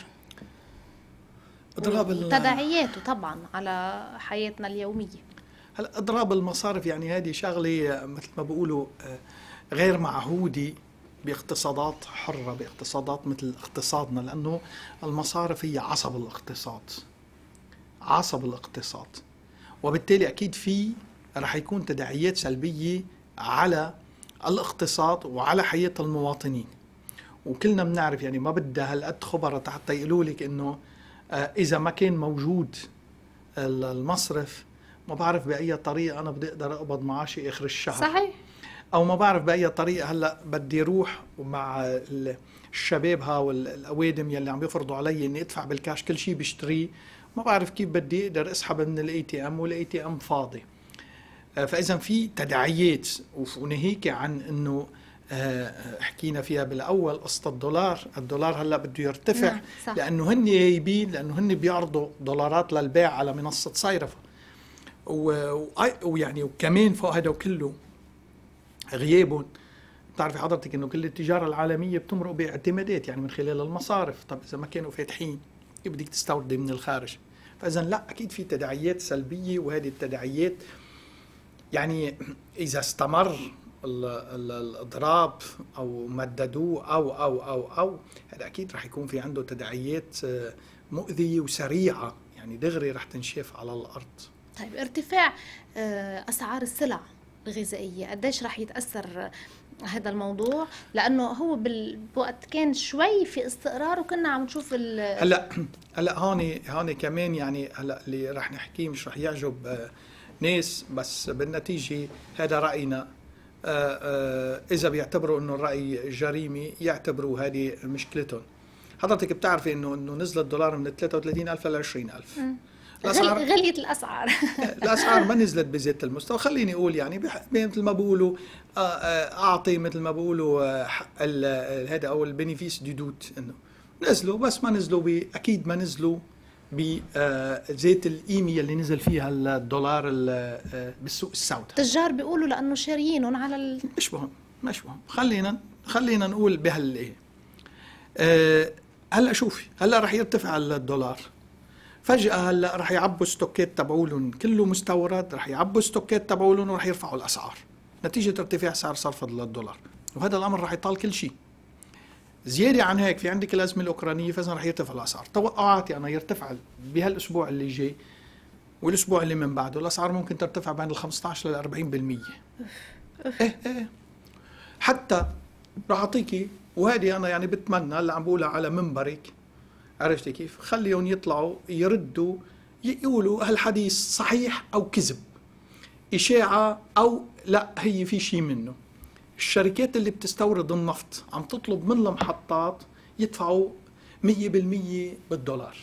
اضراب تداعياته طبعا على حياتنا اليوميه هلا اضراب المصارف يعني هذه شغله مثل ما بقولوا آه، غير معهوده باقتصادات حره باقتصادات مثل اقتصادنا لانه المصارف هي عصب الاقتصاد عصب الاقتصاد وبالتالي اكيد في رح يكون تداعيات سلبيه على الاقتصاد وعلى حياه المواطنين وكلنا بنعرف يعني ما بدها هالقد خبرة حتى يقولوا لك انه آه، اذا ما كان موجود المصرف ما بعرف باي طريقه انا بدي اقدر اقبض معاشي اخر الشهر صحيح او ما بعرف باي طريقه هلا بدي اروح مع الشباب ها والاوادم يلي عم يفرضوا علي اني ادفع بالكاش كل شيء بشتريه ما بعرف كيف بدي اقدر اسحب من الاي تي ام والاي تي ام فاضي آه، فاذا في تداعيات وناهيك عن انه آه، حكينا فيها بالاول قصه الدولار، الدولار هلا بده يرتفع نعم، صح. لانه هن جايبين لانه هن بيعرضوا دولارات للبيع على منصه صيرفه ويعني وكمان فوق هذا كله غيابهم بتعرفي حضرتك انه كل التجاره العالميه بتمرق باعتمادات يعني من خلال المصارف طب اذا ما كانوا فاتحين كيف بدك تستوردي من الخارج فاذا لا اكيد في تداعيات سلبيه وهذه التداعيات يعني اذا استمر الاضراب او مددوه او او او او هذا اكيد رح يكون في عنده تداعيات آه، مؤذيه وسريعه يعني دغري رح تنشاف على الارض طيب ارتفاع آه، اسعار السلع الغذائيه قديش رح يتاثر هذا الموضوع لانه هو بالوقت كان شوي في استقرار وكنا عم نشوف ال هلا هلا هون هون كمان يعني هلا اللي رح نحكيه مش رح يعجب آه، ناس بس بالنتيجه هذا راينا آه، اذا بيعتبروا انه الراي جريمه يعتبروا هذه مشكلتهم حضرتك بتعرفي انه انه نزل الدولار من 33000 ل 20000 الاسعار غليت الاسعار الاسعار ما نزلت بذات المستوى خليني اقول يعني مثل ما بيقولوا آه، آه، اعطي مثل ما بيقولوا آه، هذا او البينيفيس دي دوت انه نزلوا بس ما نزلوا اكيد ما نزلوا بزيت القيمة اللي نزل فيها الدولار بالسوق السوداء التجار بيقولوا لانه شاريينهم على ال... مش مهم مش مهم خلينا خلينا نقول بهال ايه هلا شوفي هلا رح يرتفع الدولار فجأة هلا رح يعبوا ستوكات تبعولن كله مستورد رح يعبوا ستوكات تبعولن ورح يرفعوا الأسعار نتيجة ارتفاع سعر صرف الدولار وهذا الأمر رح يطال كل شيء زيادة عن هيك في عندك الأزمة الأوكرانية فإذا رح يرتفع الأسعار توقعاتي أنا يرتفع بهالأسبوع اللي جاي والأسبوع اللي من بعده الأسعار ممكن ترتفع بين ال 15 لل 40% إيه،, إيه إيه حتى رح أعطيكي وهذه أنا يعني بتمنى اللي عم بقولها على منبرك عرفتي كيف خليهم يطلعوا يردوا يقولوا هالحديث صحيح او كذب اشاعه او لا هي في شيء منه الشركات اللي بتستورد النفط عم تطلب من المحطات يدفعوا 100% بالدولار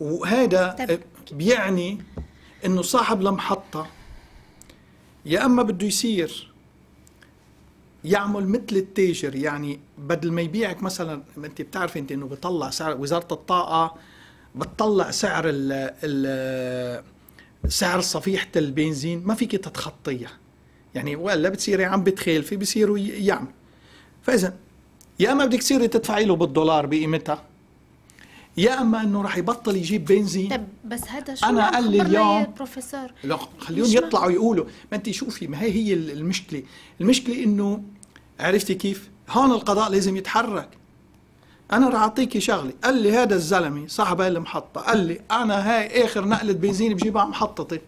وهذا بيعني انه صاحب المحطه يا اما بده يصير يعمل مثل التاجر يعني بدل ما يبيعك مثلا انت بتعرفي انت انه بيطلع سعر وزاره الطاقه بتطلع سعر الـ الـ سعر صفيحه البنزين ما فيك تتخطيها يعني ولا بتصيري عم بتخالفي بصيروا يعمل فاذا يا اما بدك تصيري تدفعي له بالدولار بقيمتها يا اما انه راح يبطل يجيب بنزين طب بس هذا شو انا قال لي اليوم بروفيسور لا خليهم يطلعوا يقولوا ما انت شوفي ما هي هي المشكله المشكله انه عرفتي كيف هون القضاء لازم يتحرك انا راح اعطيكي شغله قال لي هذا الزلمه صاحب هاي المحطه قال لي انا هاي اخر نقله بنزين بجيبها محطتي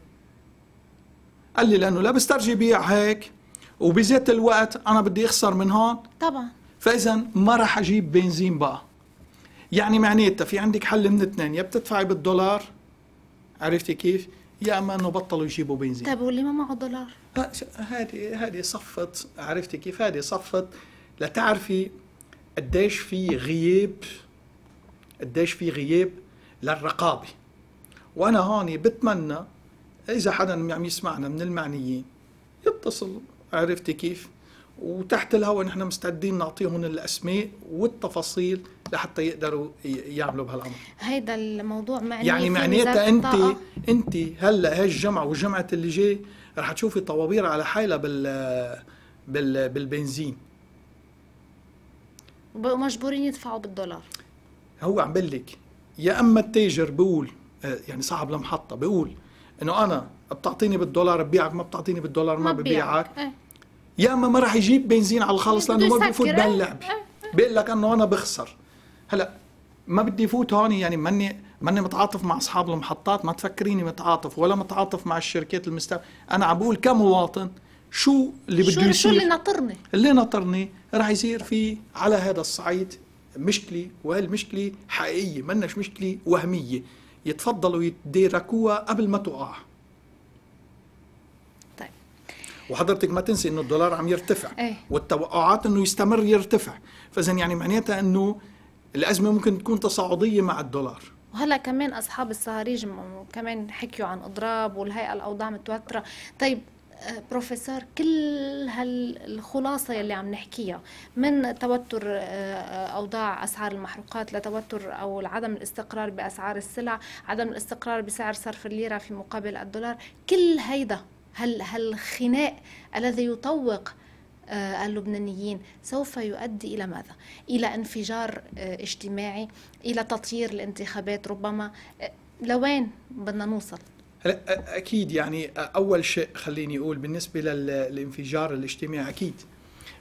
قال لي لانه لا بسترجي بيع هيك وبذات الوقت انا بدي اخسر من هون طبعا فاذا ما راح اجيب بنزين بقى يعني معناتها في عندك حل من اثنين يا بتدفعي بالدولار عرفتي كيف؟ يا اما انه بطلوا يجيبوا بنزين طيب واللي ما معه دولار؟ هذه هذه صفت عرفتي كيف؟ هذه صفت لتعرفي قديش في غياب قديش في غياب للرقابه وانا هون بتمنى اذا حدا عم يسمعنا من المعنيين يتصل عرفتي كيف؟ وتحت الهواء نحن مستعدين نعطيهم الاسماء والتفاصيل لحتى يقدروا يعملوا بهالامر هيدا الموضوع معني يعني معناتها انت انت هلا هالجمعه والجمعه اللي جاي رح تشوفي طوابير على حالها بال بال بالبنزين وبقوا مجبورين يدفعوا بالدولار هو عم بقول لك يا اما التاجر بيقول آه، يعني صاحب المحطه بيقول انه انا بتعطيني بالدولار ببيعك ما بتعطيني بالدولار ما ببيعك إيه. يا اما ما راح يجيب بنزين على الخالص لانه ما بفوت إيه، بهاللعبه إيه، بيقول لك انه انا بخسر هلا ما بدي فوت هون يعني ماني ماني متعاطف مع اصحاب المحطات ما تفكريني متعاطف ولا متعاطف مع الشركات المستقبل انا عم بقول كمواطن شو اللي بده يصير شو اللي ناطرني اللي ناطرني رح يصير في على هذا الصعيد مشكله وهالمشكله حقيقيه منش مشكله وهميه يتفضلوا يتداركوها قبل ما تقع طيب. وحضرتك ما تنسي انه الدولار عم يرتفع ايه؟ والتوقعات انه يستمر يرتفع فاذا يعني معناتها انه الازمه ممكن تكون تصاعديه مع الدولار وهلا كمان اصحاب الصهاريج كمان حكيوا عن اضراب والهيئه الاوضاع متوتره طيب آه، بروفيسور كل هالخلاصه يلي عم نحكيها من توتر آه، آه، اوضاع اسعار المحروقات لتوتر او عدم الاستقرار باسعار السلع عدم الاستقرار بسعر صرف الليره في مقابل الدولار كل هيدا هالخناق الذي يطوق آه، اللبنانيين سوف يؤدي إلى ماذا؟ إلى انفجار آه، اجتماعي إلى تطيير الانتخابات ربما آه، لوين بدنا نوصل؟ اكيد يعني اول شيء خليني اقول بالنسبه للانفجار الاجتماعي اكيد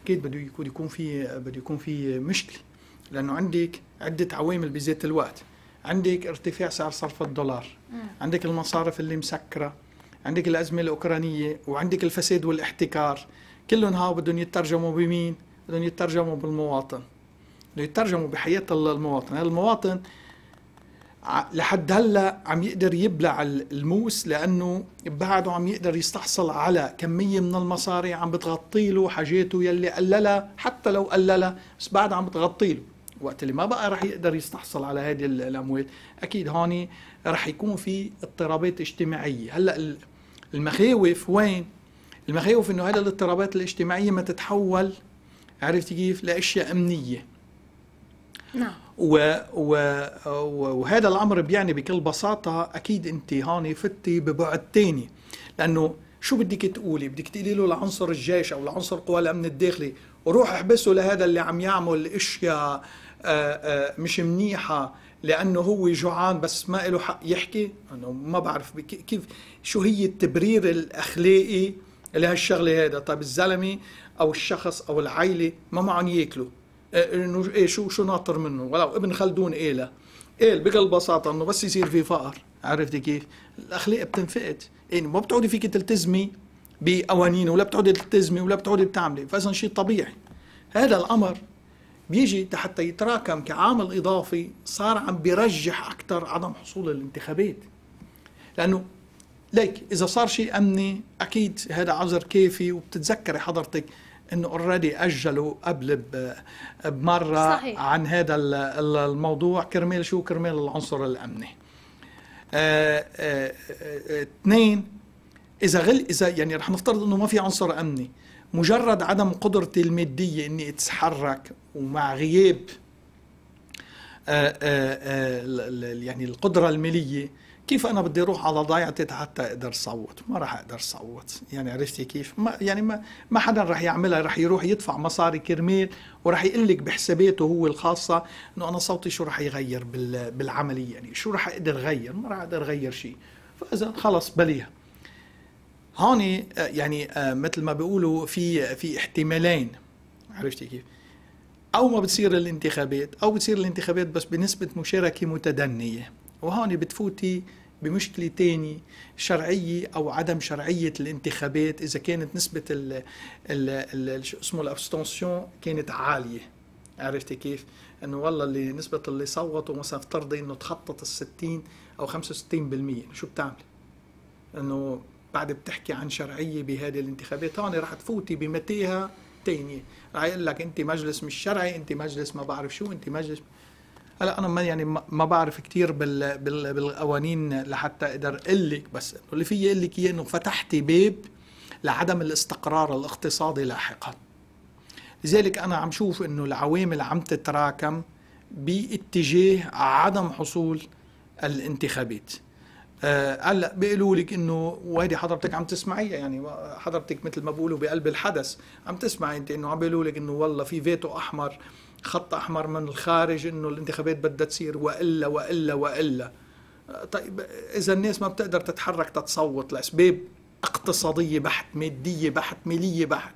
اكيد بده يكون يكون في بده يكون في مشكله لانه عندك عده عوامل بذات الوقت عندك ارتفاع سعر صرف الدولار عندك المصارف اللي مسكره عندك الازمه الاوكرانيه وعندك الفساد والاحتكار كلهم هاو بدهم يترجموا بمين بدهم يترجموا بالمواطن بدهم يترجموا بحياة الله المواطن المواطن لحد هلا عم يقدر يبلع الموس لانه بعده عم يقدر يستحصل على كميه من المصاري عم بتغطي له حاجاته يلي قللها حتى لو قللها بس بعد عم بتغطي له وقت اللي ما بقى رح يقدر يستحصل على هذه الاموال اكيد هون رح يكون في اضطرابات اجتماعيه هلا المخاوف وين المخاوف انه هذه الاضطرابات الاجتماعيه ما تتحول عرفتي كيف لاشياء امنيه نعم و و وهذا الامر بيعني بكل بساطه اكيد انت هون فتي ببعد ثاني لانه شو بدك تقولي بدك تقولي له لعنصر الجيش او لعنصر قوى الامن الداخلي روح احبسه لهذا اللي عم يعمل اشياء آه، آه، مش منيحه لانه هو جوعان بس ما له حق يحكي انه ما بعرف كيف شو هي التبرير الاخلاقي لهالشغله هيدا طيب الزلمه او الشخص او العيله ما معهم ياكلوا آه، آه، انه ايه شو شو ناطر منه ولو ابن خلدون قالها إيه قال بكل بساطه انه بس يصير في فقر عرفتي كيف الاخلاق بتنفقد يعني ما بتعودي فيك تلتزمي بقوانين ولا بتعودي تلتزمي ولا بتعودي بتعملي فاذا شيء طبيعي هذا الامر بيجي حتى يتراكم كعامل اضافي صار عم بيرجح اكثر عدم حصول الانتخابات لانه ليك اذا صار شيء امني اكيد هذا عذر كافي وبتتذكري حضرتك انه اوريدي اجلوا قبل بمره صحيح. عن هذا الموضوع كرمال شو كرمال العنصر الامني آه، آه، آه، اثنين اذا غل اذا يعني رح نفترض انه ما في عنصر امني مجرد عدم قدرتي الماديه اني اتحرك ومع غياب آآ آآ يعني القدره الماليه كيف انا بدي اروح على ضيعتي حتى اقدر صوت ما راح اقدر صوت يعني عرفتي كيف ما يعني ما ما حدا راح يعملها راح يروح يدفع مصاري كرمال وراح يقول لك بحساباته هو الخاصه انه انا صوتي شو راح يغير بالعمليه يعني شو راح اقدر اغير ما راح اقدر اغير شيء فاذا خلص بليها هون آه، يعني آه، مثل ما بيقولوا في في احتمالين عرفتي كيف او ما بتصير الانتخابات او بتصير الانتخابات بس بنسبه مشاركه متدنيه وهون بتفوتي بمشكلة تاني شرعية أو عدم شرعية الانتخابات إذا كانت نسبة ال ال شو اسمه الابستونسيون كانت عالية عرفتي كيف؟ انه والله اللي نسبة اللي صوتوا مثلا افترضي انه تخطط ال 60 او 65% شو بتعملي؟ انه بعد بتحكي عن شرعية بهذه الانتخابات هون رح تفوتي بمتيها تانية رح يقول لك انت مجلس مش شرعي انت مجلس ما بعرف شو انت مجلس هلا انا ما يعني ما بعرف كثير بال بال بالقوانين لحتى اقدر اقول لك بس اللي في اقول لك اياه انه فتحتي باب لعدم الاستقرار الاقتصادي لاحقا لذلك انا عم شوف انه العوامل عم تتراكم باتجاه عدم حصول الانتخابات آه، هلا أه بيقولوا لك انه وهيدي حضرتك عم تسمعيها يعني حضرتك مثل ما بيقولوا بقلب الحدث عم تسمعي انت انه عم بيقولوا لك انه والله في فيتو احمر خط احمر من الخارج انه الانتخابات بدها تصير والا والا والا طيب اذا الناس ما بتقدر تتحرك تتصوت لاسباب اقتصاديه بحت ماديه بحت ماليه بحت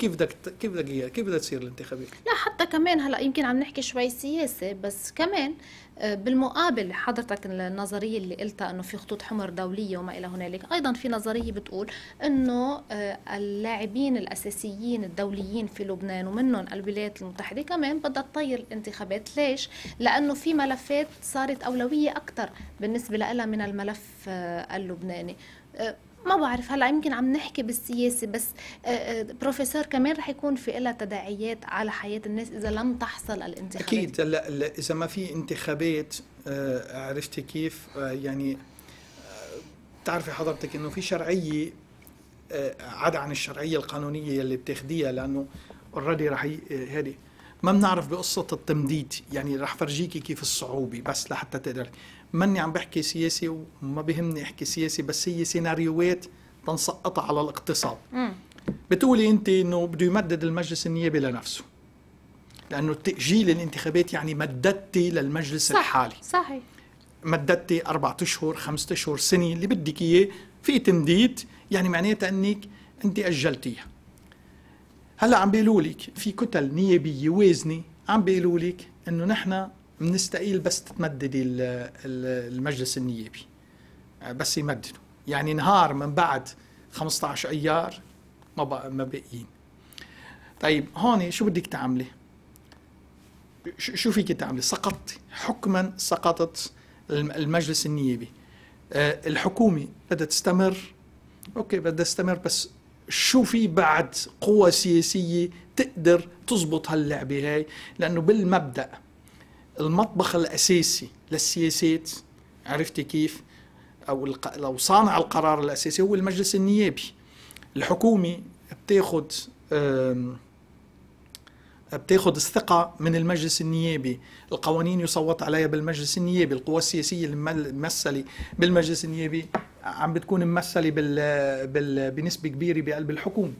كيف بدك كيف بدك كيف بدها تصير الانتخابات لا حتى كمان هلا يمكن عم نحكي شوي سياسه بس كمان آه، بالمقابل حضرتك النظريه اللي قلتها انه في خطوط حمر دوليه وما الى هنالك ايضا في نظريه بتقول انه آه، اللاعبين الاساسيين الدوليين في لبنان ومنهم الولايات المتحده كمان بدها تطير الانتخابات ليش لانه في ملفات صارت اولويه اكثر بالنسبه لها من الملف آه، اللبناني ما بعرف هلا يمكن عم نحكي بالسياسه بس بروفيسور آه، آه، كمان رح يكون في لها تداعيات على حياه الناس اذا لم تحصل الانتخابات اكيد هلا اذا ما في انتخابات آه، عرفتي كيف يعني بتعرفي حضرتك انه في شرعيه عدا عن الشرعيه القانونيه اللي بتاخديها لانه اوريدي رح هذه ما بنعرف بقصه التمديد يعني رح فرجيكي كيف الصعوبه بس لحتى تقدري ماني عم بحكي سياسي وما بهمني احكي سياسي بس هي سيناريوهات تنسقطها على الاقتصاد بتقولي انت انه بده يمدد المجلس النيابي لنفسه لانه تاجيل الانتخابات يعني مددتي للمجلس صح. الحالي صحيح مددتي أربعة اشهر خمسة اشهر سنه اللي بدك اياه في تمديد يعني معناتها انك انت اجلتيها هلا عم بيقولوا لك في كتل نيابيه وازنه عم بيقولوا لك انه نحن بنستقيل بس تتمددي المجلس النيابي آه، بس يمددوا يعني نهار من بعد 15 ايار ما بقى ما باقيين طيب هون شو بدك تعملي شو فيك تعملي سقطتي حكما سقطت المجلس النيابي آه، الحكومه بدها تستمر اوكي بدها تستمر بس شو في بعد قوى سياسيه تقدر تزبط هاللعبه هاي لانه بالمبدا المطبخ الأساسي للسياسات عرفتي كيف أو لو صانع القرار الأساسي هو المجلس النيابي الحكومة بتاخذ بتاخذ الثقة من المجلس النيابي القوانين يصوت عليها بالمجلس النيابي القوى السياسية الممثلة بالمجلس النيابي عم بتكون ممثلة بال... بال... بنسبة كبيرة بقلب الحكومة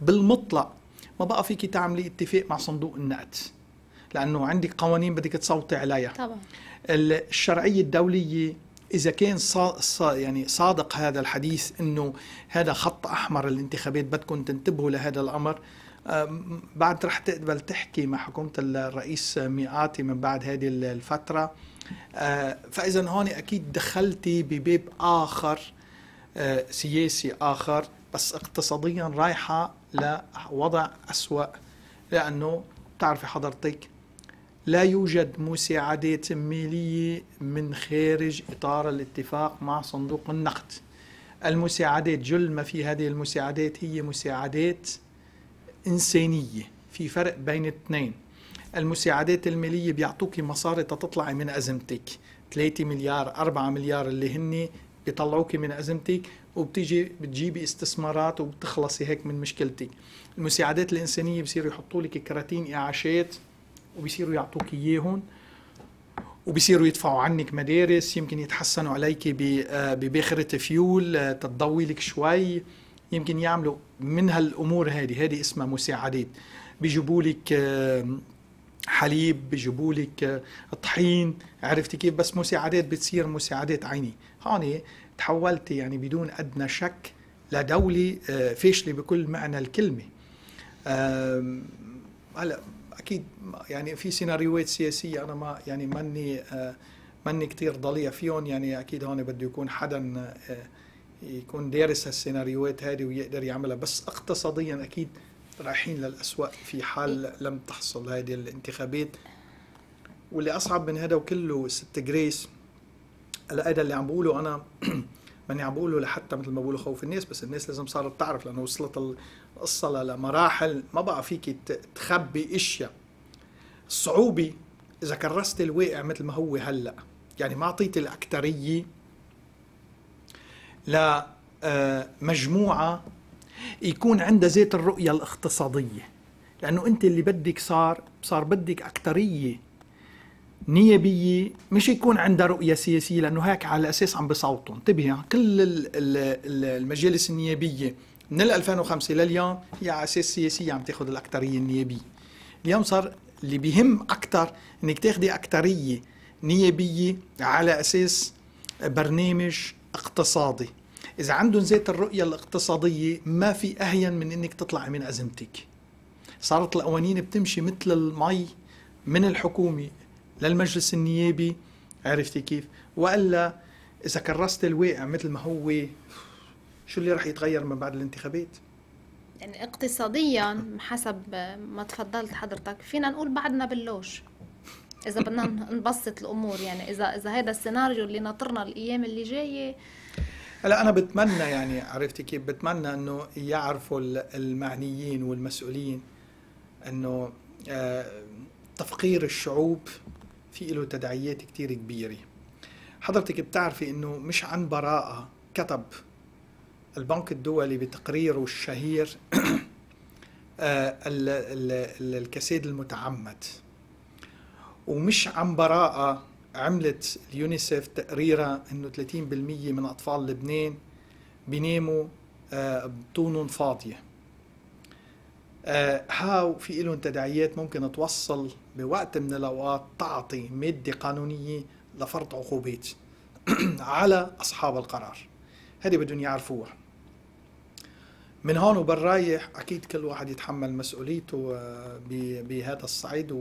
بالمطلق ما بقى فيك تعملي اتفاق مع صندوق النقد لانه عندك قوانين بدك تصوتي عليها طبعا الشرعيه الدوليه اذا كان صا صا يعني صادق هذا الحديث انه هذا خط احمر الانتخابات بدكم تنتبهوا لهذا الامر بعد رح تقبل تحكي مع حكومه الرئيس ميقاتي من بعد هذه الفتره آه، فاذا هون اكيد دخلتي بباب اخر آه، سياسي اخر بس اقتصاديا رايحه لوضع اسوا لانه بتعرفي حضرتك لا يوجد مساعدة تمويلية من خارج إطار الاتفاق مع صندوق النقد المساعدات جل ما في هذه المساعدات هي مساعدات إنسانية في فرق بين الاثنين المساعدات المالية بيعطوك مصاري تطلعي من أزمتك 3 مليار 4 مليار اللي هن بيطلعوك من أزمتك وبتيجي بتجيبي استثمارات وبتخلصي هيك من مشكلتك المساعدات الإنسانية بصير يحطوا لك كراتين إعاشات وبيصيروا يعطوك اياهم وبيصيروا يدفعوا عنك مدارس يمكن يتحسنوا عليك آه، بباخرة فيول تتضوي آه، لك شوي يمكن يعملوا من هالامور هذه هذه اسمها مساعدات بيجيبوا لك آه، حليب بيجيبوا لك طحين عرفتي كيف بس مساعدات بتصير مساعدات عيني هون تحولت يعني بدون ادنى شك لدوله فاشله بكل معنى الكلمه هلا اكيد يعني في سيناريوهات سياسيه انا ما يعني ماني آه، ماني كثير ضليع فيهم يعني اكيد هون بده يكون حدا آه، يكون دارس هالسيناريوهات هذه ويقدر يعملها بس اقتصاديا اكيد رايحين للأسوأ في حال إيه. لم تحصل هذه الانتخابات واللي اصعب من هذا وكله ست جريس هذا اللي عم بقوله انا ماني عم بقوله لحتى مثل ما بقولوا خوف الناس بس الناس لازم صارت تعرف لانه وصلت وصلها لمراحل ما بقى فيك تخبي اشياء الصعوبة اذا كرست الواقع مثل ما هو هلا يعني ما اعطيت الاكثرية لمجموعة آه، يكون عندها زيت الرؤية الاقتصادية لأنه أنت اللي بدك صار صار بدك أكترية نيابية مش يكون عندها رؤية سياسية لأنه هيك على أساس عم بصوتوا انتبه كل المجالس النيابية من 2005 لليوم هي على اساس سياسيه عم تاخذ الاكثريه النيابيه اليوم صار اللي بيهم اكثر انك تاخذي اكثريه نيابيه على اساس برنامج اقتصادي اذا عندهم ذات الرؤيه الاقتصاديه ما في اهين من انك تطلع من ازمتك صارت القوانين بتمشي مثل المي من الحكومه للمجلس النيابي عرفتي كيف والا اذا كرست الواقع مثل ما هو شو اللي راح يتغير من بعد الانتخابات؟ يعني اقتصاديا حسب ما تفضلت حضرتك فينا نقول بعدنا باللوش اذا بدنا نبسط الامور يعني اذا اذا هذا السيناريو اللي ناطرنا الايام اللي جايه هلا انا بتمنى يعني عرفتي كيف بتمنى انه يعرفوا المعنيين والمسؤولين انه آه، تفقير الشعوب في له تداعيات كثير كبيره حضرتك بتعرفي انه مش عن براءه كتب البنك الدولي بتقريره الشهير آه، الكسيد المتعمد ومش عن براءة عملت اليونيسف تقريرها انه 30% من اطفال لبنان بيناموا آه، بطونهم فاضية آه، هاو في لهم تداعيات ممكن توصل بوقت من الاوقات تعطي مادة قانونية لفرض عقوبات على اصحاب القرار هذه بدهم يعرفوها من هون وبالرايح اكيد كل واحد يتحمل مسؤوليته آه، بهذا الصعيد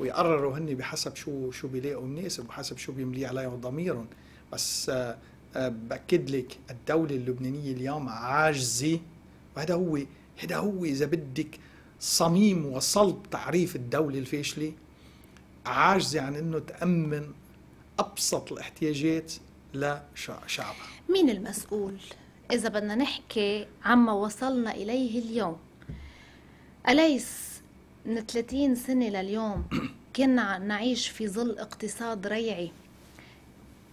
ويقرروا هن بحسب شو شو بيلاقوا مناسب وحسب شو بيملي عليهم ضميرهم بس آه، آه، باكد لك الدوله اللبنانيه اليوم عاجزه وهذا هو هذا هو اذا بدك صميم وصلب تعريف الدوله الفاشله عاجزه عن انه تامن ابسط الاحتياجات لشعبها مين المسؤول إذا بدنا نحكي عما وصلنا إليه اليوم أليس من 30 سنة لليوم كنا نعيش في ظل اقتصاد ريعي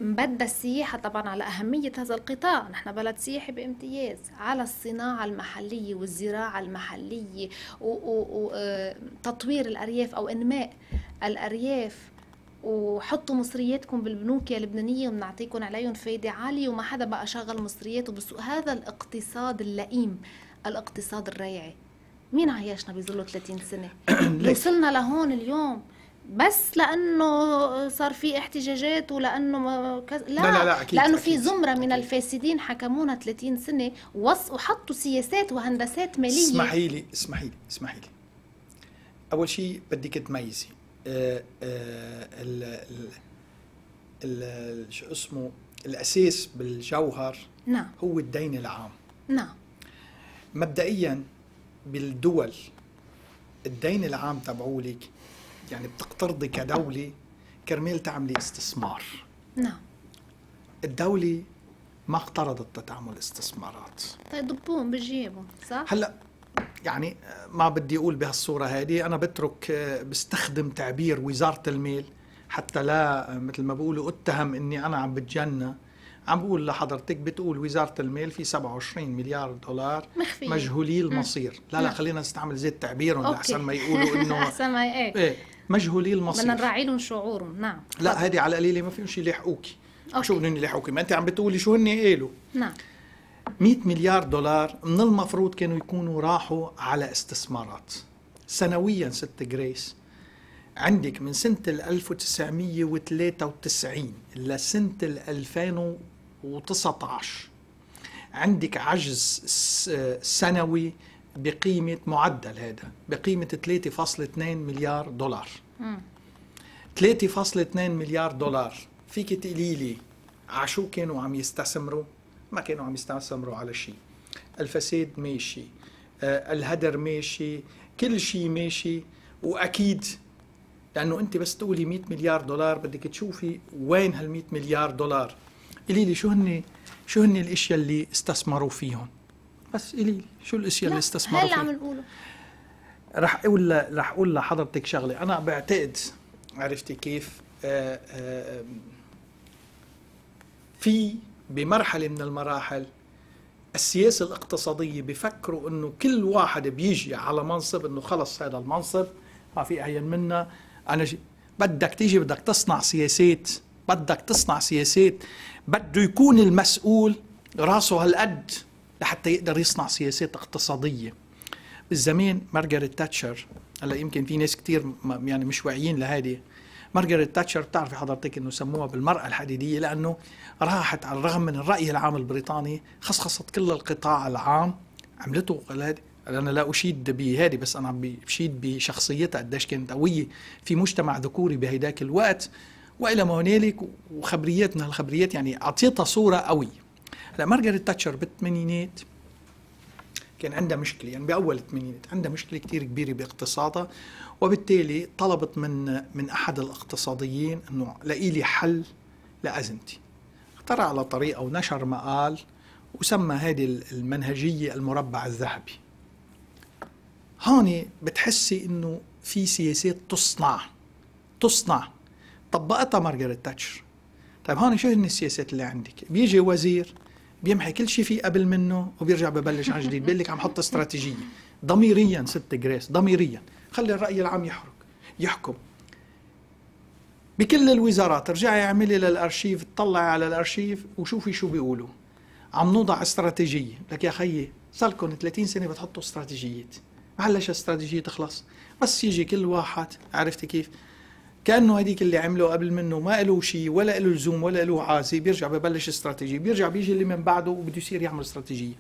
مبدا السياحة طبعا على أهمية هذا القطاع نحن بلد سياحي بامتياز على الصناعة المحلية والزراعة المحلية وتطوير آه، الأرياف أو إنماء الأرياف وحطوا مصرياتكم بالبنوك يا لبنانيه وبنعطيكم عليهم فايده عاليه وما حدا بقى شغل مصرياته بالسوق هذا الاقتصاد اللئيم الاقتصاد الريعي مين عيشنا بظله 30 سنه وصلنا لهون اليوم بس لانه صار في احتجاجات ولانه كز... لا لا, لا, لا أكيد لانه أكيد. في زمره من الفاسدين حكمونا 30 سنه وص... وحطوا سياسات وهندسات ماليه اسمحي لي اسمحي لي اسمحي لي اول شيء بدك تميزي ال ال شو اسمه الاساس بالجوهر نعم هو الدين العام نعم مبدئيا بالدول الدين العام تبعولك يعني بتقترضي كدولة كرمال تعملي استثمار نعم الدولة ما اقترضت تعمل استثمارات طيب ضبوهم بجيبهم صح؟ هلا يعني ما بدي اقول بهالصوره هذه انا بترك آه، بستخدم تعبير وزاره الميل حتى لا آه، مثل ما بقولوا اتهم اني انا عم بتجنى عم بقول لحضرتك بتقول وزاره المال في 27 مليار دولار مخفية. مجهولي المصير لا لا خلينا نستعمل زيت تعبيرهم احسن ما يقولوا انه احسن ما ايه, إيه مجهولي المصير بدنا نراعي لهم شعورهم نعم لا هذه على القليله ما فيهم شيء يلحقوكي شو بدهم يلحقوكي ما انت عم بتقولي شو هن قالوا نعم 100 مليار دولار من المفروض كانوا يكونوا راحوا على استثمارات سنويا ست جريس عندك من سنة 1993 لسنة 2019 عندك عجز سنوي بقيمة معدل هذا بقيمة 3.2 مليار دولار 3.2 مليار دولار فيك تقولي لي عشو كانوا عم يستثمروا ما كانوا عم يستثمروا على شيء الفساد ماشي آه، الهدر ماشي كل شيء ماشي واكيد لانه انت بس تقولي 100 مليار دولار بدك تشوفي وين هال 100 مليار دولار قولي لي شو هن شو هن الاشياء اللي استثمروا فيهم بس قولي لي شو الاشياء اللي استثمروا فيهم عم نقوله رح اقول رح اقول لحضرتك شغله انا بعتقد عرفتي كيف آآ آه، آآ آه، في بمرحله من المراحل السياسه الاقتصاديه بفكروا انه كل واحد بيجي على منصب انه خلص هذا المنصب ما في اعين منا انا ج... بدك تيجي بدك تصنع سياسات بدك تصنع سياسات بده يكون المسؤول راسه هالقد لحتى يقدر يصنع سياسات اقتصاديه بالزمان مارغريت تاتشر هلا يمكن في ناس كثير يعني مش واعيين لهذه مارغريت تاتشر بتعرفي حضرتك انه سموها بالمرأة الحديدية لأنه راحت على الرغم من الرأي العام البريطاني خصخصت كل القطاع العام عملته قال انا لا اشيد بهذه بس انا بشيد بشخصيتها قديش كانت قويه في مجتمع ذكوري بهداك الوقت والى ما هنالك وخبرياتنا الخبريات يعني اعطيتها صوره قويه هلا مارغريت تاتشر بالثمانينات كان عندها مشكله يعني باول الثمانينات عندها مشكله كثير كبيره باقتصادها وبالتالي طلبت من من احد الاقتصاديين انه لاقي لي حل لازمتي اخترع على طريقه ونشر مقال وسمى هذه المنهجيه المربع الذهبي هون بتحسي انه في سياسات تصنع تصنع طبقتها مارغريت تاتشر طيب هون شو هن السياسات اللي عندك بيجي وزير بيمحي كل شيء فيه قبل منه وبيرجع ببلش عن جديد بيقول لك عم حط استراتيجيه ضميريا ست جريس ضميريا خلي الراي العام يحرك يحكم بكل الوزارات ارجعي اعملي للارشيف اطلعي على الارشيف وشوفي شو بيقولوا عم نوضع استراتيجيه لك يا خيي صار لكم 30 سنه بتحطوا استراتيجيات ما استراتيجيه تخلص بس يجي كل واحد عرفتي كيف كانه هديك اللي عمله قبل منه ما له شيء ولا له لزوم ولا له عاسي بيرجع ببلش استراتيجي بيرجع بيجي اللي من بعده وبده يصير يعمل استراتيجيه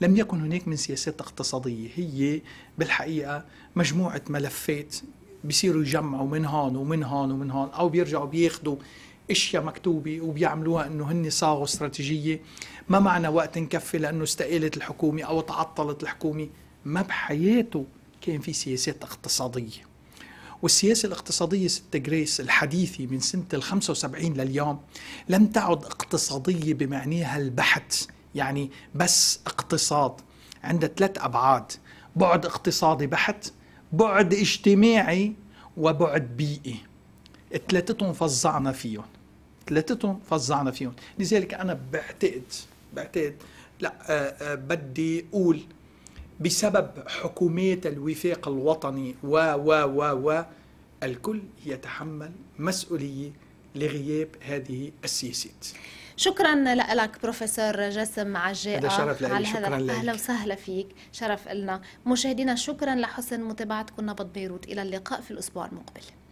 لم يكن هناك من سياسات اقتصاديه هي بالحقيقه مجموعه ملفات بيصيروا يجمعوا من هون ومن هون ومن هون او بيرجعوا بياخذوا اشياء مكتوبه وبيعملوها انه هن صاغوا استراتيجيه ما معنى وقت نكفي لانه استقالت الحكومه او تعطلت الحكومه ما بحياته كان في سياسات اقتصاديه والسياسة الاقتصادية ست جريس الحديثة من سنة ال 75 لليوم لم تعد اقتصادية بمعنيها البحت يعني بس اقتصاد عندها ثلاث أبعاد بعد اقتصادي بحت بعد اجتماعي وبعد بيئي ثلاثتهم فظعنا فيهم ثلاثتهم فظعنا فيهم لذلك أنا بعتقد بعتقد لا أه أه بدي أقول بسبب حكومية الوفاق الوطني و و و و الكل يتحمل مسؤولية لغياب هذه السياسات شكرا لك بروفيسور جاسم عجاء هذا شرف لك شكرا لك اهلا وسهلا فيك شرف لنا مشاهدينا شكرا لحسن متابعتكم نبض بيروت الى اللقاء في الاسبوع المقبل